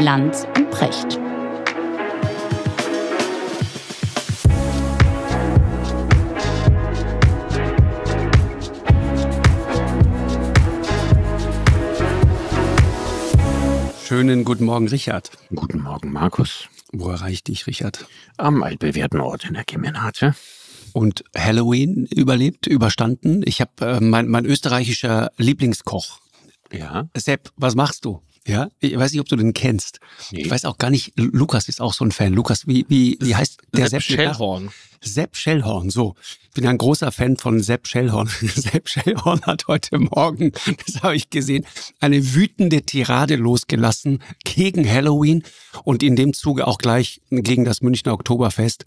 Land und Precht. Schönen guten Morgen, Richard. Guten Morgen, Markus. Wo erreicht dich, Richard? Am altbewährten Ort in der Kemenate. Und Halloween überlebt, überstanden. Ich habe äh, mein, mein österreichischer Lieblingskoch. Ja. Sepp, was machst du? Ja, ich weiß nicht, ob du den kennst. Nee. Ich weiß auch gar nicht, Lukas ist auch so ein Fan. Lukas, wie, wie, wie heißt der Sepp, Sepp Schellhorn? Sepp Schellhorn, so. Ich bin ein großer Fan von Sepp Schellhorn. Sepp Schellhorn hat heute Morgen, das habe ich gesehen, eine wütende Tirade losgelassen gegen Halloween und in dem Zuge auch gleich gegen das Münchner Oktoberfest.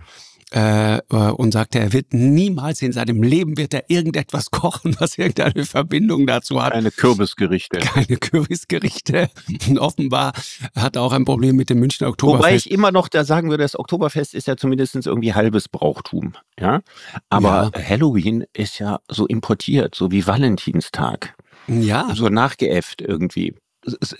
Äh, äh, und sagte, er wird niemals in seinem Leben wird er irgendetwas kochen, was irgendeine Verbindung dazu hat. Keine Kürbisgerichte. Keine Kürbisgerichte. Offenbar hat er auch ein Problem mit dem Münchner Oktoberfest. Wobei ich immer noch da sagen würde, das Oktoberfest ist ja zumindest irgendwie halbes Brauchtum. Ja? Aber ja. Halloween ist ja so importiert, so wie Valentinstag. Ja. So nachgeäfft irgendwie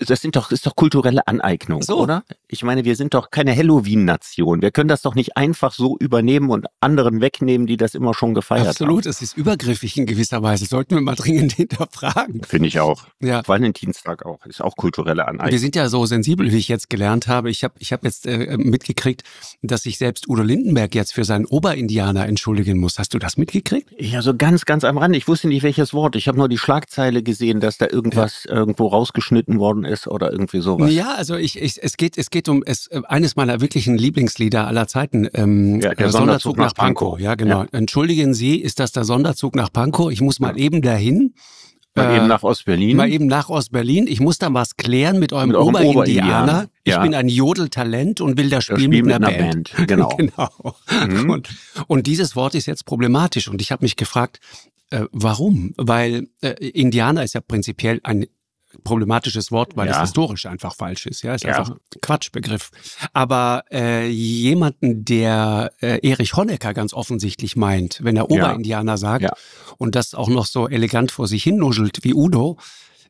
das sind doch, ist doch kulturelle Aneignung, so. oder? Ich meine, wir sind doch keine Halloween-Nation. Wir können das doch nicht einfach so übernehmen und anderen wegnehmen, die das immer schon gefeiert Absolut, haben. Absolut, es ist übergriffig in gewisser Weise. Sollten wir mal dringend hinterfragen. Finde ich auch. Ja. Valentinstag auch, ist auch kulturelle Aneignung. Wir sind ja so sensibel, wie ich jetzt gelernt habe. Ich habe ich hab jetzt äh, mitgekriegt, dass sich selbst Udo Lindenberg jetzt für seinen Oberindianer entschuldigen muss. Hast du das mitgekriegt? Ja, so ganz, ganz am Rand. Ich wusste nicht, welches Wort. Ich habe nur die Schlagzeile gesehen, dass da irgendwas ja. irgendwo rausgeschnitten gefunden worden ist oder irgendwie sowas. Ja, also ich, ich es geht es geht um es äh, eines meiner wirklichen Lieblingslieder aller Zeiten. Ähm, ja, der, äh, Sonderzug, Sonderzug nach, Pankow. Pankow. Ja, genau. Ja. Entschuldigen Sie, ist das der Sonderzug nach Pankow? Ich muss mal ja. eben dahin. Mal äh, eben nach Ostberlin. Mal eben nach Ostberlin. Ich muss da was klären mit eurem, mit eurem Oberindianer. Ich ja. bin ein Jodeltalent und will das, das spielen, spielen mit, einer einer Band. Band. Genau. genau. Mhm. Und, und dieses Wort ist jetzt problematisch. Und ich habe mich gefragt, äh, warum? Weil äh, Indianer ist ja prinzipiell ein problematisches Wort, weil ja. das historisch einfach falsch ist. Ja, ist ja. einfach ein Quatschbegriff. Aber äh, jemanden, der äh, Erich Honecker ganz offensichtlich meint, wenn er Oberindianer ja. sagt und das auch noch so elegant vor sich hin nuschelt wie Udo,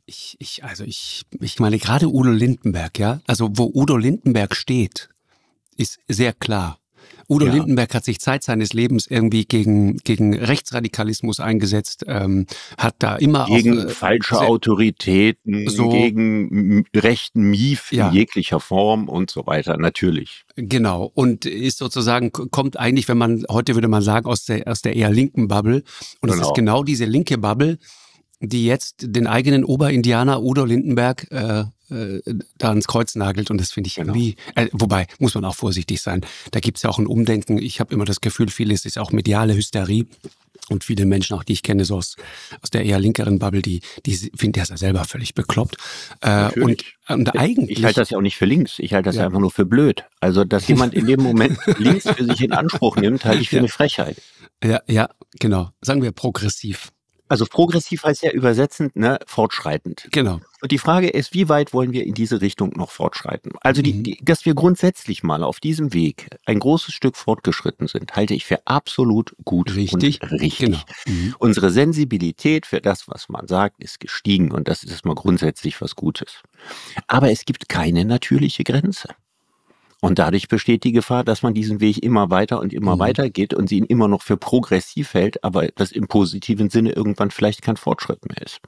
ich, ich, also ich, ich meine gerade Udo Lindenberg, ja, also wo Udo Lindenberg steht, ist sehr klar. Udo ja. Lindenberg hat sich Zeit seines Lebens irgendwie gegen, gegen Rechtsradikalismus eingesetzt, ähm, hat da immer gegen auch, äh, falsche Autoritäten, so, gegen rechten Mief ja. in jeglicher Form und so weiter, natürlich. Genau und ist sozusagen kommt eigentlich, wenn man heute würde man sagen aus der aus der eher linken Bubble und genau. es ist genau. genau diese linke Bubble, die jetzt den eigenen Oberindianer Udo Lindenberg äh, äh, da ans Kreuz nagelt und das finde ich genau. irgendwie, genau. äh, wobei muss man auch vorsichtig sein. Da gibt es ja auch ein Umdenken. Ich habe immer das Gefühl, vieles ist auch mediale Hysterie. Und viele Menschen, auch die ich kenne, so aus, aus der eher linkeren Bubble, die, die finden das ja selber völlig bekloppt. Äh, und, und, eigentlich. Ich halte das ja auch nicht für links. Ich halte das ja. einfach nur für blöd. Also, dass jemand in dem Moment links für sich in Anspruch nimmt, halte ich für ja. eine Frechheit. Ja, ja, genau. Sagen wir progressiv. Also progressiv heißt ja übersetzend, ne, fortschreitend. Genau. Und die Frage ist, wie weit wollen wir in diese Richtung noch fortschreiten? Also, die, mhm. die, dass wir grundsätzlich mal auf diesem Weg ein großes Stück fortgeschritten sind, halte ich für absolut gut richtig. und richtig. Genau. Mhm. Unsere Sensibilität für das, was man sagt, ist gestiegen und das ist mal grundsätzlich was Gutes. Aber es gibt keine natürliche Grenze. Und dadurch besteht die Gefahr, dass man diesen Weg immer weiter und immer mhm. weiter geht und sie ihn immer noch für progressiv hält, aber das im positiven Sinne irgendwann vielleicht kein Fortschritt mehr ist.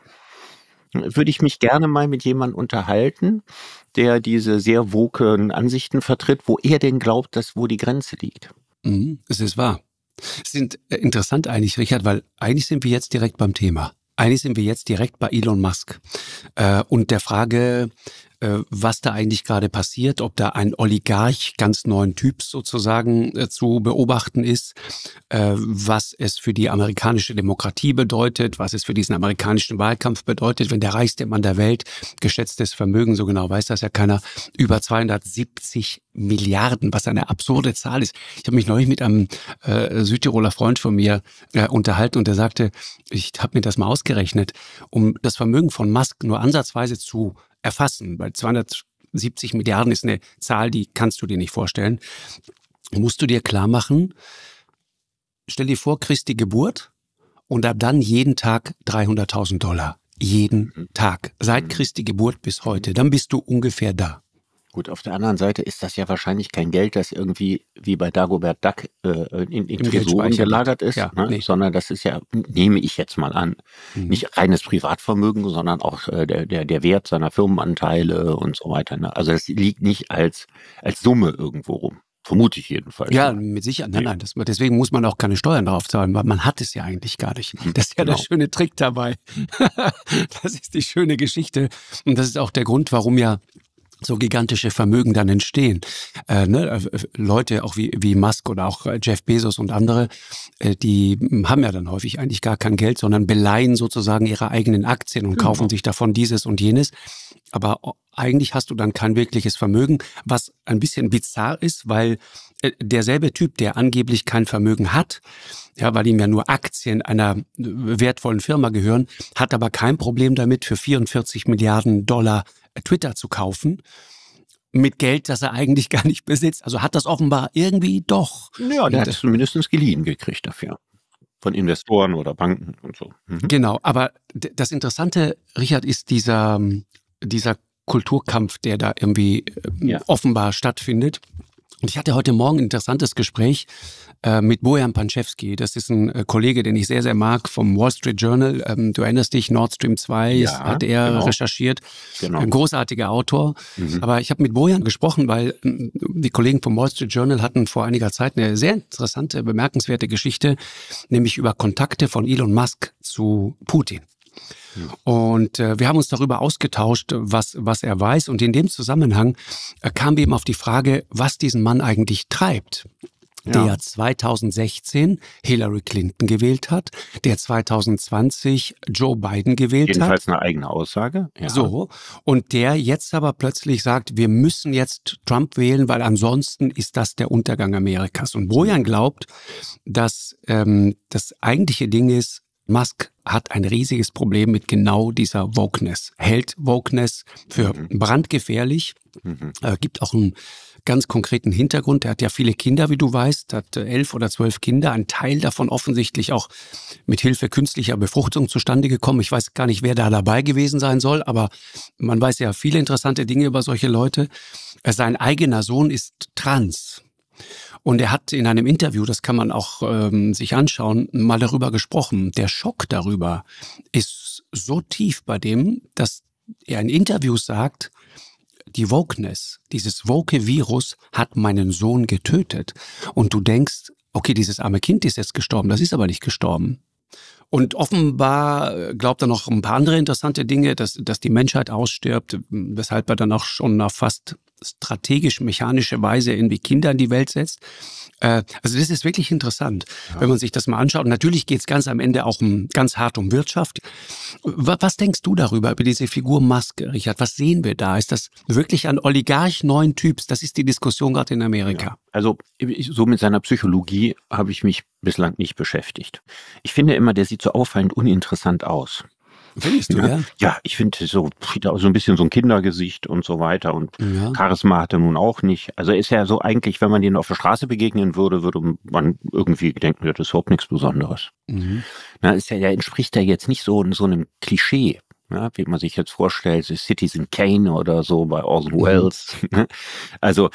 Würde ich mich gerne mal mit jemandem unterhalten, der diese sehr woken Ansichten vertritt, wo er denn glaubt, dass wo die Grenze liegt. Mhm, es ist wahr. Es sind äh, interessant eigentlich, Richard, weil eigentlich sind wir jetzt direkt beim Thema. Eigentlich sind wir jetzt direkt bei Elon Musk äh, und der Frage, äh, was da eigentlich gerade passiert, ob da ein Oligarch ganz neuen Typs sozusagen äh, zu beobachten ist, äh, was es für die amerikanische Demokratie bedeutet, was es für diesen amerikanischen Wahlkampf bedeutet, wenn der reichste Mann der Welt, geschätztes Vermögen, so genau weiß das ja keiner, über 270 Milliarden, was eine absurde Zahl ist. Ich habe mich neulich mit einem äh, Südtiroler Freund von mir äh, unterhalten und der sagte, ich habe mir das mal ausgerechnet, um das Vermögen von Musk nur ansatzweise zu erfassen, weil 270 Milliarden ist eine Zahl, die kannst du dir nicht vorstellen, musst du dir klar machen, stell dir vor, Christi Geburt und ab dann jeden Tag 300.000 Dollar. Jeden mhm. Tag. Seit mhm. Christi Geburt bis heute. Dann bist du ungefähr da. Gut, auf der anderen Seite ist das ja wahrscheinlich kein Geld, das irgendwie wie bei Dagobert Duck äh, in, in Tresoren gelagert ist, ja, ne? nee. sondern das ist ja, nehme ich jetzt mal an, mhm. nicht reines Privatvermögen, sondern auch äh, der, der, der Wert seiner Firmenanteile und so weiter. Ne? Also das liegt nicht als, als Summe irgendwo rum. Vermute ich jedenfalls. Ja, mit Sicherheit. Nein, nein, das, deswegen muss man auch keine Steuern drauf zahlen, weil man hat es ja eigentlich gar nicht. Mhm, das ist ja genau. der schöne Trick dabei. Mhm. das ist die schöne Geschichte. Und das ist auch der Grund, warum ja so gigantische Vermögen dann entstehen. Äh, ne? Äh, äh, Leute auch wie, wie Musk oder auch äh, Jeff Bezos und andere, äh, die haben ja dann häufig eigentlich gar kein Geld, sondern beleihen sozusagen ihre eigenen Aktien und kaufen mhm. sich davon dieses und jenes. Aber eigentlich hast du dann kein wirkliches Vermögen, was ein bisschen bizarr ist, weil äh, derselbe Typ, der angeblich kein Vermögen hat, ja, weil ihm ja nur Aktien einer wertvollen Firma gehören, hat aber kein Problem damit, für 44 Milliarden Dollar Twitter zu kaufen mit Geld, das er eigentlich gar nicht besitzt. Also hat das offenbar irgendwie doch. Ja, der äh, hat es zumindest geliehen gekriegt dafür. Von Investoren oder Banken und so. Mhm. Genau, aber das Interessante, Richard, ist dieser, dieser Kulturkampf, der da irgendwie äh, ja. offenbar stattfindet. Und ich hatte heute Morgen ein interessantes Gespräch äh, mit Bojan Panczewski. Das ist ein äh, Kollege, den ich sehr, sehr mag vom Wall Street Journal. Ähm, du erinnerst dich, Nord Stream 2 ja, hat er genau. recherchiert. Genau. Ein großartiger Autor. Mhm. Aber ich habe mit Bojan gesprochen, weil ähm, die Kollegen vom Wall Street Journal hatten vor einiger Zeit eine sehr interessante, bemerkenswerte Geschichte, nämlich über Kontakte von Elon Musk zu Putin. Und äh, wir haben uns darüber ausgetauscht, was, was er weiß. Und in dem Zusammenhang äh, kamen wir eben auf die Frage, was diesen Mann eigentlich treibt. Ja. Der 2016 Hillary Clinton gewählt hat, der 2020 Joe Biden gewählt Jedenfalls hat. Jedenfalls eine eigene Aussage. Ja. So. Und der jetzt aber plötzlich sagt, wir müssen jetzt Trump wählen, weil ansonsten ist das der Untergang Amerikas. Und Bojan glaubt, dass ähm, das eigentliche Ding ist, Musk hat ein riesiges Problem mit genau dieser Wokeness, hält Wokeness für mhm. brandgefährlich, mhm. Äh, gibt auch einen ganz konkreten Hintergrund. Er hat ja viele Kinder, wie du weißt, hat äh, elf oder zwölf Kinder, ein Teil davon offensichtlich auch mit Hilfe künstlicher Befruchtung zustande gekommen. Ich weiß gar nicht, wer da dabei gewesen sein soll, aber man weiß ja viele interessante Dinge über solche Leute. Äh, sein eigener Sohn ist trans. Und er hat in einem Interview, das kann man auch ähm, sich anschauen, mal darüber gesprochen. Der Schock darüber ist so tief bei dem, dass er in Interviews sagt, die Wokeness, dieses woke Virus hat meinen Sohn getötet. Und du denkst, okay, dieses arme Kind ist jetzt gestorben, das ist aber nicht gestorben. Und offenbar äh, glaubt er noch ein paar andere interessante Dinge, dass, dass die Menschheit ausstirbt, weshalb er dann auch schon nach fast strategisch-mechanische Weise irgendwie Kinder in die Welt setzt. Äh, also das ist wirklich interessant, ja. wenn man sich das mal anschaut. natürlich geht es ganz am Ende auch um, ganz hart um Wirtschaft. Was, was denkst du darüber, über diese Figur Musk, Richard? Was sehen wir da? Ist das wirklich ein Oligarch neuen Typs? Das ist die Diskussion gerade in Amerika. Ja. Also so mit seiner Psychologie habe ich mich bislang nicht beschäftigt. Ich finde immer, der sieht so auffallend uninteressant aus. Findest du, ja? Ja, ja ich finde so, so ein bisschen so ein Kindergesicht und so weiter. Und ja. Charisma hat er nun auch nicht. Also ist ja so eigentlich, wenn man den auf der Straße begegnen würde, würde man irgendwie denken, das ist überhaupt nichts Besonderes. Mhm. Na, ist ja, der entspricht ja jetzt nicht so, in so einem Klischee. Ja, wie man sich jetzt vorstellt, Citizen Kane oder so bei Orson mhm. Welles. Mhm. Also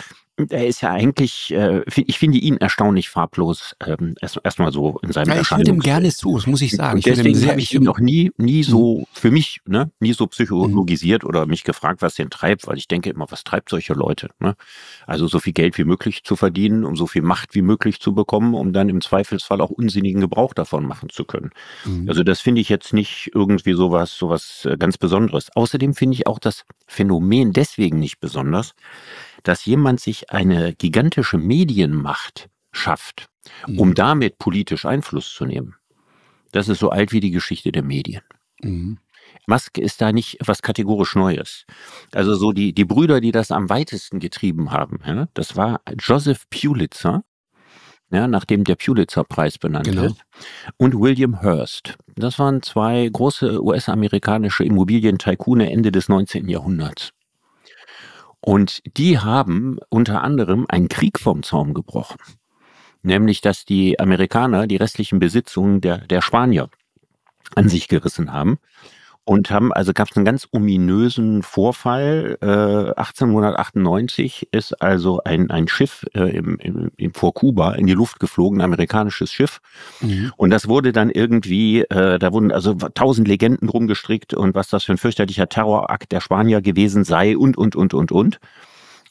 er ist ja eigentlich, äh, ich finde ihn erstaunlich farblos, ähm, erstmal erst so in seinem ja, Ich höre dem gerne zu, das muss ich sagen. Ich deswegen habe ich ihn noch nie, nie so, für mich, ne, nie so mhm. psychologisiert mhm. oder mich gefragt, was den treibt, weil ich denke immer, was treibt solche Leute? Ne? Also so viel Geld wie möglich zu verdienen, um so viel Macht wie möglich zu bekommen, um dann im Zweifelsfall auch unsinnigen Gebrauch davon machen zu können. Mhm. Also das finde ich jetzt nicht irgendwie sowas, sowas äh, ganz Besonderes. Außerdem finde ich auch das Phänomen deswegen nicht besonders, dass jemand sich eine gigantische Medienmacht schafft, um mhm. damit politisch Einfluss zu nehmen. Das ist so alt wie die Geschichte der Medien. Mhm. Musk ist da nicht was kategorisch Neues. Also so die, die Brüder, die das am weitesten getrieben haben, ja, das war Joseph Pulitzer, ja, nachdem der Pulitzer-Preis benannt genau. ist, und William Hearst. Das waren zwei große US-amerikanische immobilien Immobilientycoone Ende des 19. Jahrhunderts. Und die haben unter anderem einen Krieg vom Zaum gebrochen. Nämlich, dass die Amerikaner die restlichen Besitzungen der, der Spanier an sich gerissen haben und haben, also gab es einen ganz ominösen Vorfall. Äh, 1898 ist also ein, ein Schiff äh, im, im, im, vor Kuba in die Luft geflogen, ein amerikanisches Schiff. Mhm. Und das wurde dann irgendwie, äh, da wurden also tausend Legenden rumgestrickt und was das für ein fürchterlicher Terrorakt der Spanier gewesen sei und, und, und, und, und.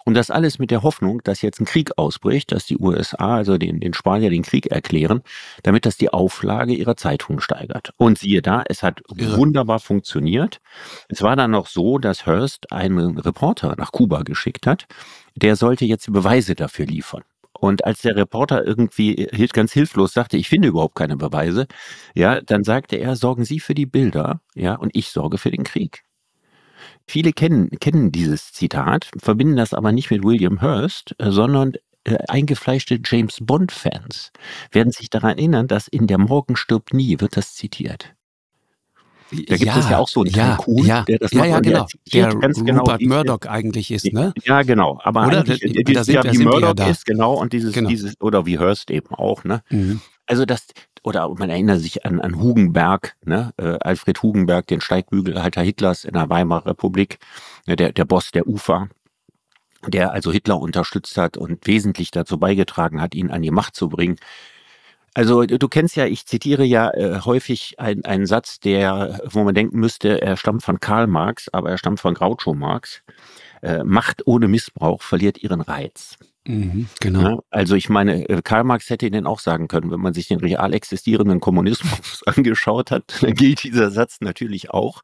Und das alles mit der Hoffnung, dass jetzt ein Krieg ausbricht, dass die USA, also den, den Spanier den Krieg erklären, damit das die Auflage ihrer Zeitung steigert. Und siehe da, es hat ja. wunderbar funktioniert. Es war dann noch so, dass Hearst einen Reporter nach Kuba geschickt hat, der sollte jetzt Beweise dafür liefern. Und als der Reporter irgendwie ganz hilflos sagte, ich finde überhaupt keine Beweise, ja, dann sagte er, sorgen Sie für die Bilder, ja, und ich sorge für den Krieg. Viele kennen, kennen dieses Zitat, verbinden das aber nicht mit William Hurst, äh, sondern äh, eingefleischte James Bond-Fans werden sich daran erinnern, dass in Der Morgen stirbt nie wird das zitiert. Da gibt ja, es ja auch so einen ja, Tycoon, ja, der das ja, macht. Ja, genau. Der, der genau Rupert Murdoch eigentlich ist, ne? Ja, genau. Aber oder, eigentlich, da, äh, da sind, ja, wie Murdoch ist, genau, und dieses, genau. dieses, oder wie Hearst eben auch, ne? Mhm. Also das, oder man erinnert sich an, an Hugenberg, ne? äh, Alfred Hugenberg, den Steigbügelhalter Hitlers in der Weimarer Republik, ne? der, der Boss der UFA, der also Hitler unterstützt hat und wesentlich dazu beigetragen hat, ihn an die Macht zu bringen. Also du kennst ja, ich zitiere ja äh, häufig ein, einen Satz, der, wo man denken müsste, er stammt von Karl Marx, aber er stammt von Groucho Marx äh, Macht ohne Missbrauch verliert ihren Reiz. Mhm, genau. Ja, also ich meine, äh, Karl Marx hätte Ihnen auch sagen können, wenn man sich den real existierenden Kommunismus angeschaut hat, dann gilt dieser Satz natürlich auch.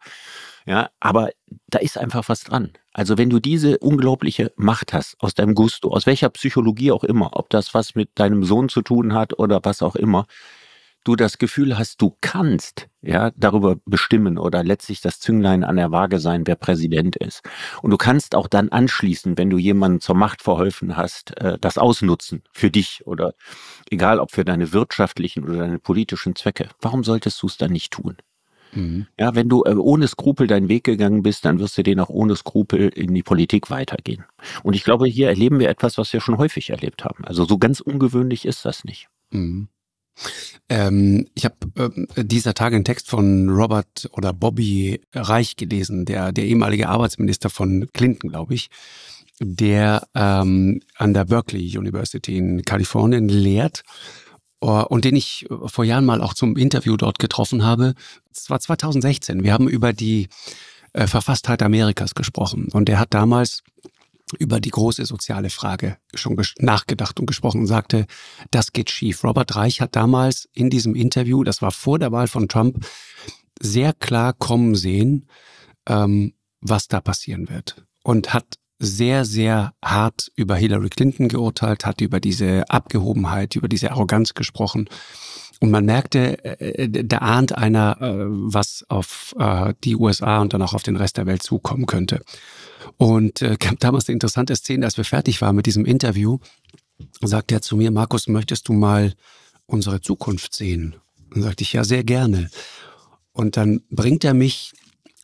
Ja, aber da ist einfach was dran. Also wenn du diese unglaubliche Macht hast aus deinem Gusto, aus welcher Psychologie auch immer, ob das was mit deinem Sohn zu tun hat oder was auch immer, du das Gefühl hast, du kannst ja darüber bestimmen oder letztlich das Zünglein an der Waage sein, wer Präsident ist. Und du kannst auch dann anschließen, wenn du jemanden zur Macht verholfen hast, äh, das ausnutzen für dich oder egal ob für deine wirtschaftlichen oder deine politischen Zwecke. Warum solltest du es dann nicht tun? Mhm. Ja, wenn du äh, ohne Skrupel deinen Weg gegangen bist, dann wirst du den auch ohne Skrupel in die Politik weitergehen. Und ich glaube, hier erleben wir etwas, was wir schon häufig erlebt haben. Also so ganz ungewöhnlich ist das nicht. Mhm. Ähm, ich habe ähm, dieser Tage einen Text von Robert oder Bobby Reich gelesen, der, der ehemalige Arbeitsminister von Clinton, glaube ich, der ähm, an der Berkeley University in Kalifornien lehrt äh, und den ich äh, vor Jahren mal auch zum Interview dort getroffen habe. Es war 2016. Wir haben über die äh, Verfasstheit Amerikas gesprochen und er hat damals über die große soziale Frage schon nachgedacht und gesprochen und sagte, das geht schief. Robert Reich hat damals in diesem Interview, das war vor der Wahl von Trump, sehr klar kommen sehen, ähm, was da passieren wird. Und hat sehr, sehr hart über Hillary Clinton geurteilt, hat über diese Abgehobenheit, über diese Arroganz gesprochen. Und man merkte, äh, äh, da ahnt einer, äh, was auf die USA und dann auch auf den Rest der Welt zukommen könnte. Und äh, gab damals eine interessante Szene, als wir fertig waren mit diesem Interview, sagte er zu mir, Markus, möchtest du mal unsere Zukunft sehen? Und sagte ich, ja, sehr gerne. Und dann bringt er mich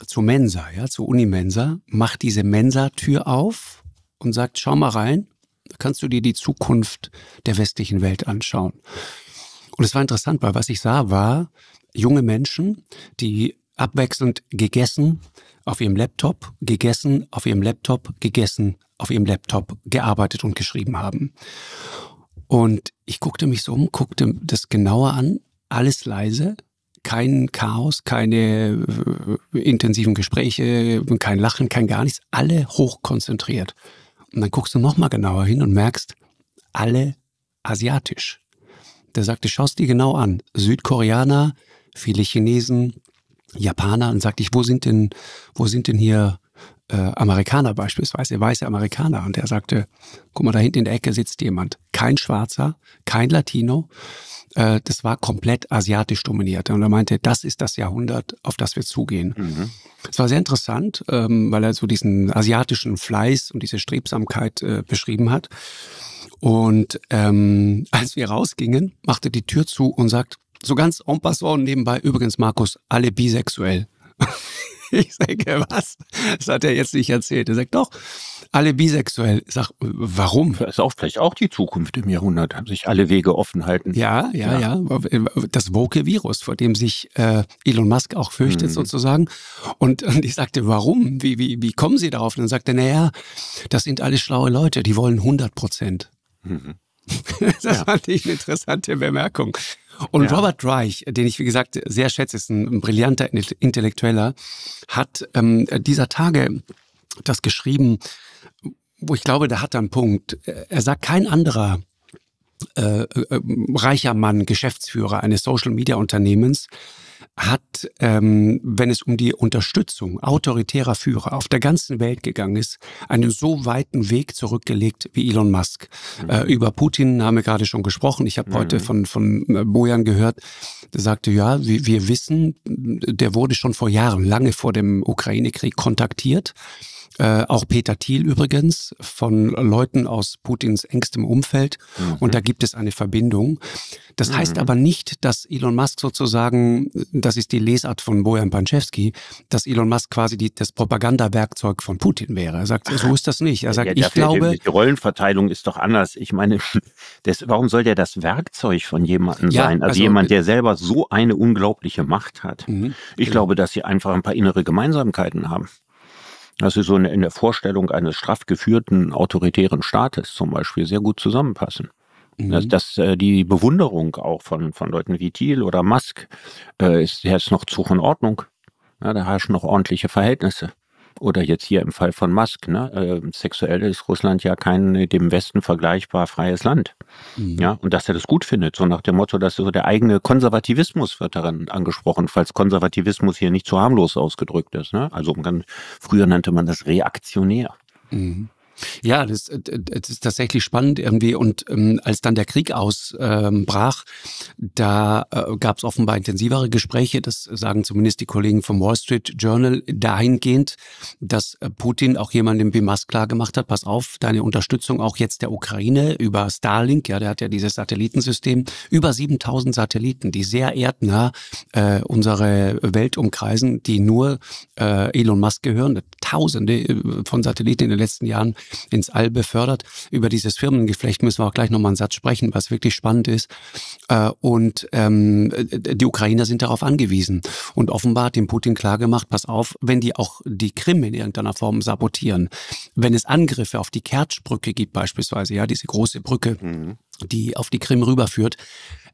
zur Mensa, ja, zur Unimensa, macht diese Mensa-Tür auf und sagt, schau mal rein, da kannst du dir die Zukunft der westlichen Welt anschauen. Und es war interessant, weil was ich sah, war junge Menschen, die abwechselnd gegessen auf ihrem Laptop, gegessen auf ihrem Laptop, gegessen auf ihrem Laptop, gearbeitet und geschrieben haben. Und ich guckte mich so um, guckte das genauer an, alles leise, kein Chaos, keine äh, intensiven Gespräche, kein Lachen, kein gar nichts, alle hochkonzentriert. Und dann guckst du nochmal genauer hin und merkst, alle asiatisch. Der sagte, schaust dir genau an, Südkoreaner, viele Chinesen, Japaner und sagte ich, wo sind denn, wo sind denn hier äh, Amerikaner beispielsweise, weiße Amerikaner? Und er sagte, guck mal, da hinten in der Ecke sitzt jemand. Kein Schwarzer, kein Latino. Äh, das war komplett asiatisch dominiert. Und er meinte, das ist das Jahrhundert, auf das wir zugehen. Mhm. Es war sehr interessant, ähm, weil er so diesen asiatischen Fleiß und diese Strebsamkeit äh, beschrieben hat. Und ähm, als wir rausgingen, machte die Tür zu und sagt, so ganz en passant nebenbei, übrigens, Markus, alle bisexuell. ich sage, was? Das hat er jetzt nicht erzählt. Er sagt, doch, alle bisexuell. Ich sage, warum? Das ist auch vielleicht auch die Zukunft im Jahrhundert, haben sich alle Wege offen halten. Ja, ja, ja. ja. Das woke Virus, vor dem sich äh, Elon Musk auch fürchtet mhm. sozusagen. Und, und, ich sagte, warum? Wie, wie, wie kommen Sie darauf? Und dann sagte er, naja, das sind alles schlaue Leute, die wollen 100 Prozent. Mhm. das ja. fand ich eine interessante Bemerkung. Und ja. Robert Reich, den ich wie gesagt sehr schätze, ist ein, brillanter Intellektueller, hat ähm, dieser Tage das geschrieben, wo ich glaube, da hat er einen Punkt. Er sagt, kein anderer äh, äh, reicher Mann, Geschäftsführer eines Social-Media-Unternehmens hat, ähm, wenn es um die Unterstützung autoritärer Führer auf der ganzen Welt gegangen ist, einen so weiten Weg zurückgelegt wie Elon Musk. Mhm. Äh, über Putin haben wir gerade schon gesprochen. Ich habe mhm. heute von, von äh, Bojan gehört, der sagte, ja, wir, wir wissen, der wurde schon vor Jahren, lange vor dem Ukraine-Krieg kontaktiert äh, auch Peter Thiel übrigens, von Leuten aus Putins engstem Umfeld. Mhm. Und da gibt es eine Verbindung. Das mhm. heißt aber nicht, dass Elon Musk sozusagen, das ist die Lesart von Bojan Panczewski, dass Elon Musk quasi die, das Propagandawerkzeug von Putin wäre. Er sagt, so ist das nicht. Er sagt, ja, ich glaube. Die Rollenverteilung ist doch anders. Ich meine, das, warum soll der das Werkzeug von jemandem ja, sein? Also, also, jemand, äh, der selber so eine unglaubliche Macht hat. Mhm. Ich genau. glaube, dass sie einfach ein paar innere Gemeinsamkeiten haben dass sie so in, der Vorstellung eines straff geführten autoritären Staates zum Beispiel sehr gut zusammenpassen. Mhm. Dass, dass äh, die Bewunderung auch von, von Leuten wie Thiel oder Musk äh, ist jetzt noch zu in Ordnung. Ja, da herrschen noch ordentliche Verhältnisse. Oder jetzt hier im Fall von Musk, ne? Äh, sexuell ist Russland ja kein dem Westen vergleichbar freies Land. Mhm. Ja, und dass er das gut findet, so nach dem Motto, dass so der eigene Konservativismus wird daran angesprochen, falls Konservativismus hier nicht zu harmlos ausgedrückt ist. Ne? Also früher nannte man das reaktionär. Mhm. Ja, das, äh, das ist tatsächlich spannend irgendwie. Und ähm, als dann der Krieg ausbrach, ähm, da äh, gab es offenbar intensivere Gespräche, das sagen zumindest die Kollegen vom Wall Street Journal, dahingehend, dass äh, Putin auch jemandem wie Musk klar gemacht hat, pass auf, deine Unterstützung auch jetzt der Ukraine über Starlink, ja, der hat ja dieses Satellitensystem, über 7000 Satelliten, die sehr erdnah äh, unsere Welt umkreisen, die nur äh, Elon Musk gehören, Tausende von Satelliten in den letzten Jahren ins All befördert. Über dieses Firmengeflecht müssen wir auch gleich nochmal einen Satz sprechen, was wirklich spannend ist. Äh, und ähm, äh, die Ukrainer sind darauf angewiesen. Und offenbar hat dem Putin klargemacht, pass auf, wenn die auch die Krim in irgendeiner Form sabotieren, wenn es Angriffe auf die Kertschbrücke gibt beispielsweise, ja, diese große Brücke, mhm. die auf die Krim rüberführt,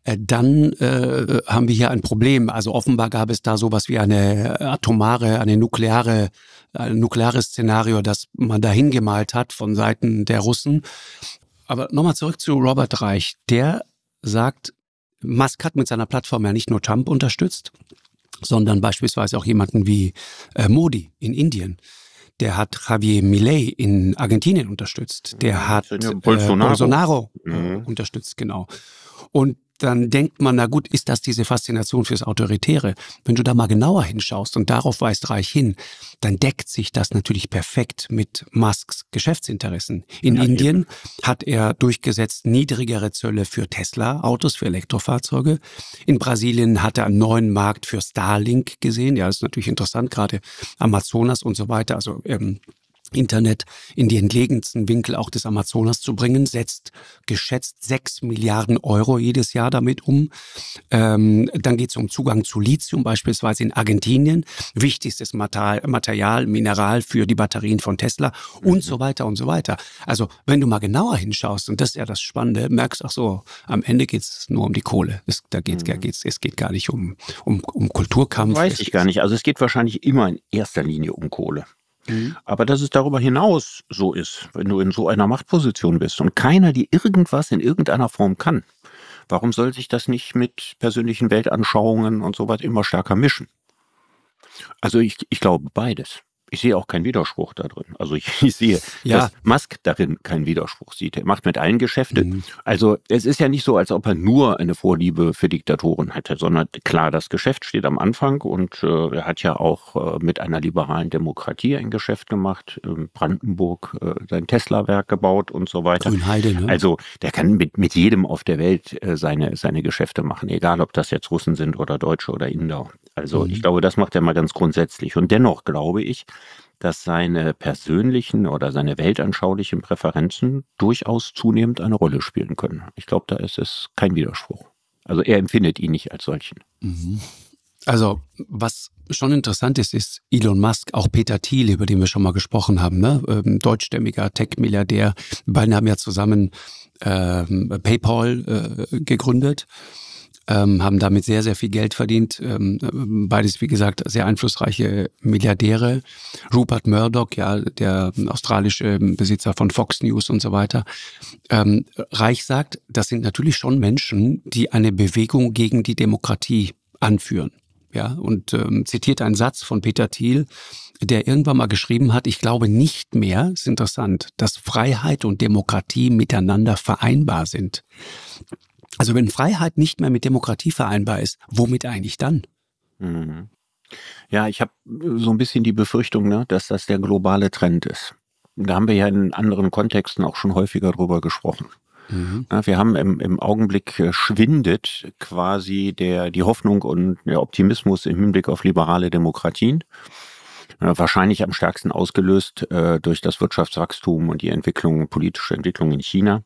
äh, dann äh, haben wir hier ein Problem. Also offenbar gab es da sowas wie eine äh, atomare, eine nukleare, ein nukleares Szenario, das man dahin gemalt hat von Seiten der Russen. Aber nochmal zurück zu Robert Reich. Der sagt, Musk hat mit seiner Plattform ja nicht nur Trump unterstützt, sondern beispielsweise auch jemanden wie äh, Modi in Indien. Der hat Javier Milei in Argentinien unterstützt. Der mhm. hat äh, Bolsonaro, Bolsonaro mhm. unterstützt, genau. Und dann denkt man, na gut, ist das diese Faszination fürs Autoritäre? Wenn du da mal genauer hinschaust und darauf weist Reich hin, dann deckt sich das natürlich perfekt mit Musks Geschäftsinteressen. In ja, Indien eben. hat er durchgesetzt niedrigere Zölle für Tesla-Autos, für Elektrofahrzeuge. In Brasilien hat er einen neuen Markt für Starlink gesehen. Ja, das ist natürlich interessant, gerade Amazonas und so weiter. Also ähm, Internet in die entlegensten Winkel auch des Amazonas zu bringen, setzt geschätzt 6 Milliarden Euro jedes Jahr damit um. Ähm, dann geht es um Zugang zu Lithium beispielsweise in Argentinien, wichtigstes Material, Mineral für die Batterien von Tesla und so weiter und so weiter. Also wenn du mal genauer hinschaust, und das ist ja das Spannende, merkst ach so, am Ende geht es nur um die Kohle. Es, da geht's, mhm. geht's, es geht gar nicht um, um, um Kulturkampf. Weiß ich gar nicht. Also es geht wahrscheinlich immer in erster Linie um Kohle. Mhm. Aber dass es darüber hinaus so ist, wenn du in so einer Machtposition bist und keiner, die irgendwas in irgendeiner Form kann, warum soll sich das nicht mit persönlichen Weltanschauungen und sowas immer stärker mischen? Also ich, ich glaube beides ich sehe auch keinen Widerspruch da drin. Also ich, ich sehe, ja. dass Musk darin keinen Widerspruch sieht. Er macht mit allen Geschäften. Mhm. Also es ist ja nicht so, als ob er nur eine Vorliebe für Diktatoren hätte, sondern klar, das Geschäft steht am Anfang und äh, er hat ja auch äh, mit einer liberalen Demokratie ein Geschäft gemacht, in ähm, Brandenburg äh, sein Tesla-Werk gebaut und so weiter. Grünheide, ne? Also der kann mit, mit jedem auf der Welt äh, seine, seine Geschäfte machen, egal ob das jetzt Russen sind oder Deutsche oder Inder. Also mhm. ich glaube, das macht er mal ganz grundsätzlich. Und dennoch glaube ich, dass seine persönlichen oder seine weltanschaulichen Präferenzen durchaus zunehmend eine Rolle spielen können. Ich glaube, da ist es kein Widerspruch. Also er empfindet ihn nicht als solchen. Mhm. Also, was schon interessant ist, ist Elon Musk, auch Peter Thiel, über den wir schon mal gesprochen haben, ne? Ähm, deutschstämmiger Tech-Milliardär. Beide haben ja zusammen ähm, PayPal äh, gegründet ähm, haben damit sehr, sehr viel Geld verdient. Ähm, äh, beides, wie gesagt, sehr einflussreiche Milliardäre. Rupert Murdoch, ja, der australische Besitzer von Fox News und so weiter. Ähm, Reich sagt, das sind natürlich schon Menschen, die eine Bewegung gegen die Demokratie anführen. Ja, und ähm, zitiert einen Satz von Peter Thiel, der irgendwann mal geschrieben hat, ich glaube nicht mehr, ist interessant, dass Freiheit und Demokratie miteinander vereinbar sind. Also wenn Freiheit nicht mehr mit Demokratie vereinbar ist, womit eigentlich dann? Mhm. Ja, ich habe äh, so ein bisschen die Befürchtung, ne, dass das der globale Trend ist. Da haben wir ja in anderen Kontexten auch schon häufiger drüber gesprochen. Mhm. Ja, wir haben im, im Augenblick äh, schwindet quasi der, die Hoffnung und der Optimismus im Hinblick auf liberale Demokratien äh, wahrscheinlich am stärksten ausgelöst äh, durch das Wirtschaftswachstum und die Entwicklung, politische Entwicklung in China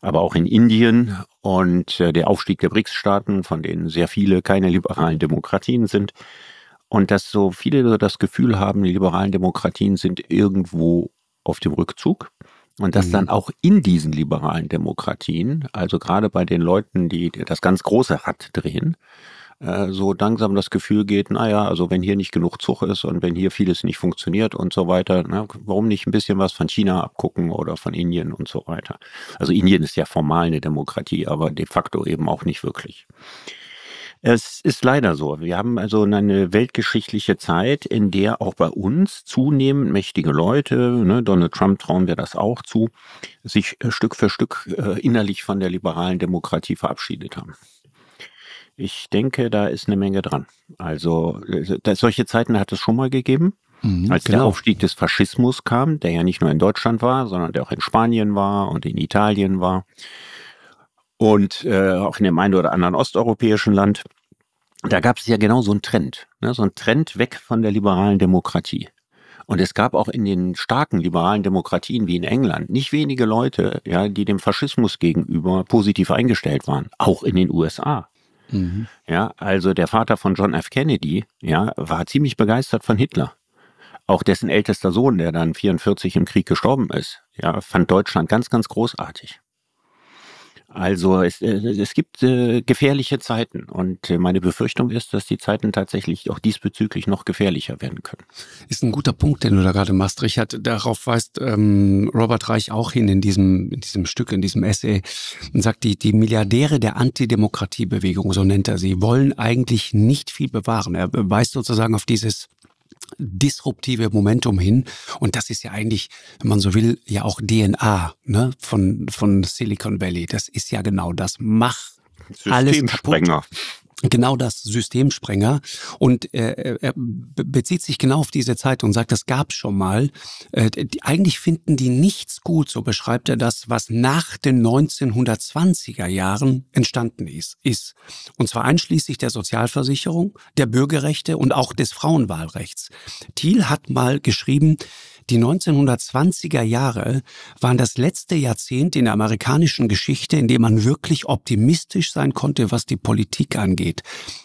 aber auch in Indien und äh, der Aufstieg der BRICS-Staaten, von denen sehr viele keine liberalen Demokratien sind. Und dass so viele das Gefühl haben, die liberalen Demokratien sind irgendwo auf dem Rückzug. Und dass mhm. dann auch in diesen liberalen Demokratien, also gerade bei den Leuten, die das ganz große Rad drehen, äh, so langsam das Gefühl geht, naja, also wenn hier nicht genug Zug ist und wenn hier vieles nicht funktioniert und so weiter, na, warum nicht ein bisschen was von China abgucken oder von Indien und so weiter. Also Indien ist ja formal eine Demokratie, aber de facto eben auch nicht wirklich. Es ist leider so. Wir haben also eine weltgeschichtliche Zeit, in der auch bei uns zunehmend mächtige Leute, ne, Donald Trump trauen wir das auch zu, sich äh, Stück für Stück äh, innerlich von der liberalen Demokratie verabschiedet haben. Ich denke, da ist eine Menge dran. Also äh, das, solche Zeiten hat es schon mal gegeben. Mhm, Als genau. der Aufstieg des Faschismus kam, der ja nicht nur in Deutschland war, sondern der auch in Spanien war und in Italien war und äh, auch in dem einen oder anderen osteuropäischen Land, da gab es ja genau so einen Trend, ne? so einen Trend weg von der liberalen Demokratie. Und es gab auch in den starken liberalen Demokratien wie in England nicht wenige Leute, ja, die dem Faschismus gegenüber positiv eingestellt waren, auch in den USA. Mhm. Ja, also der Vater von John F. Kennedy, ja, war ziemlich begeistert von Hitler. Auch dessen ältester Sohn, der dann 44 im Krieg gestorben ist, ja, fand Deutschland ganz, ganz großartig. Also es, äh, es gibt äh, gefährliche Zeiten und äh, meine Befürchtung ist, dass die Zeiten tatsächlich auch diesbezüglich noch gefährlicher werden können. Ist ein guter Punkt, den du da gerade machst, Richard. Darauf weist ähm, Robert Reich auch hin in diesem, in diesem Stück, in diesem Essay und sagt, die, die Milliardäre der Antidemokratiebewegung, so nennt er sie, wollen eigentlich nicht viel bewahren. Er weist sozusagen auf dieses disruptive Momentum hin. Und das ist ja eigentlich, wenn man so will, ja auch DNA ne? von, von Silicon Valley. Das ist ja genau das. Mach alles kaputt genau das Systemsprenger und äh, äh er bezieht sich genau auf diese Zeit und sagt, das gab's schon mal. Äh, die, eigentlich finden die nichts gut, so beschreibt er das, was nach den 1920er Jahren entstanden ist, ist. Und zwar einschließlich der Sozialversicherung, der Bürgerrechte und auch des Frauenwahlrechts. Thiel hat mal geschrieben, die 1920er Jahre waren das letzte Jahrzehnt in der amerikanischen Geschichte, in dem man wirklich optimistisch sein konnte, was die Politik angeht.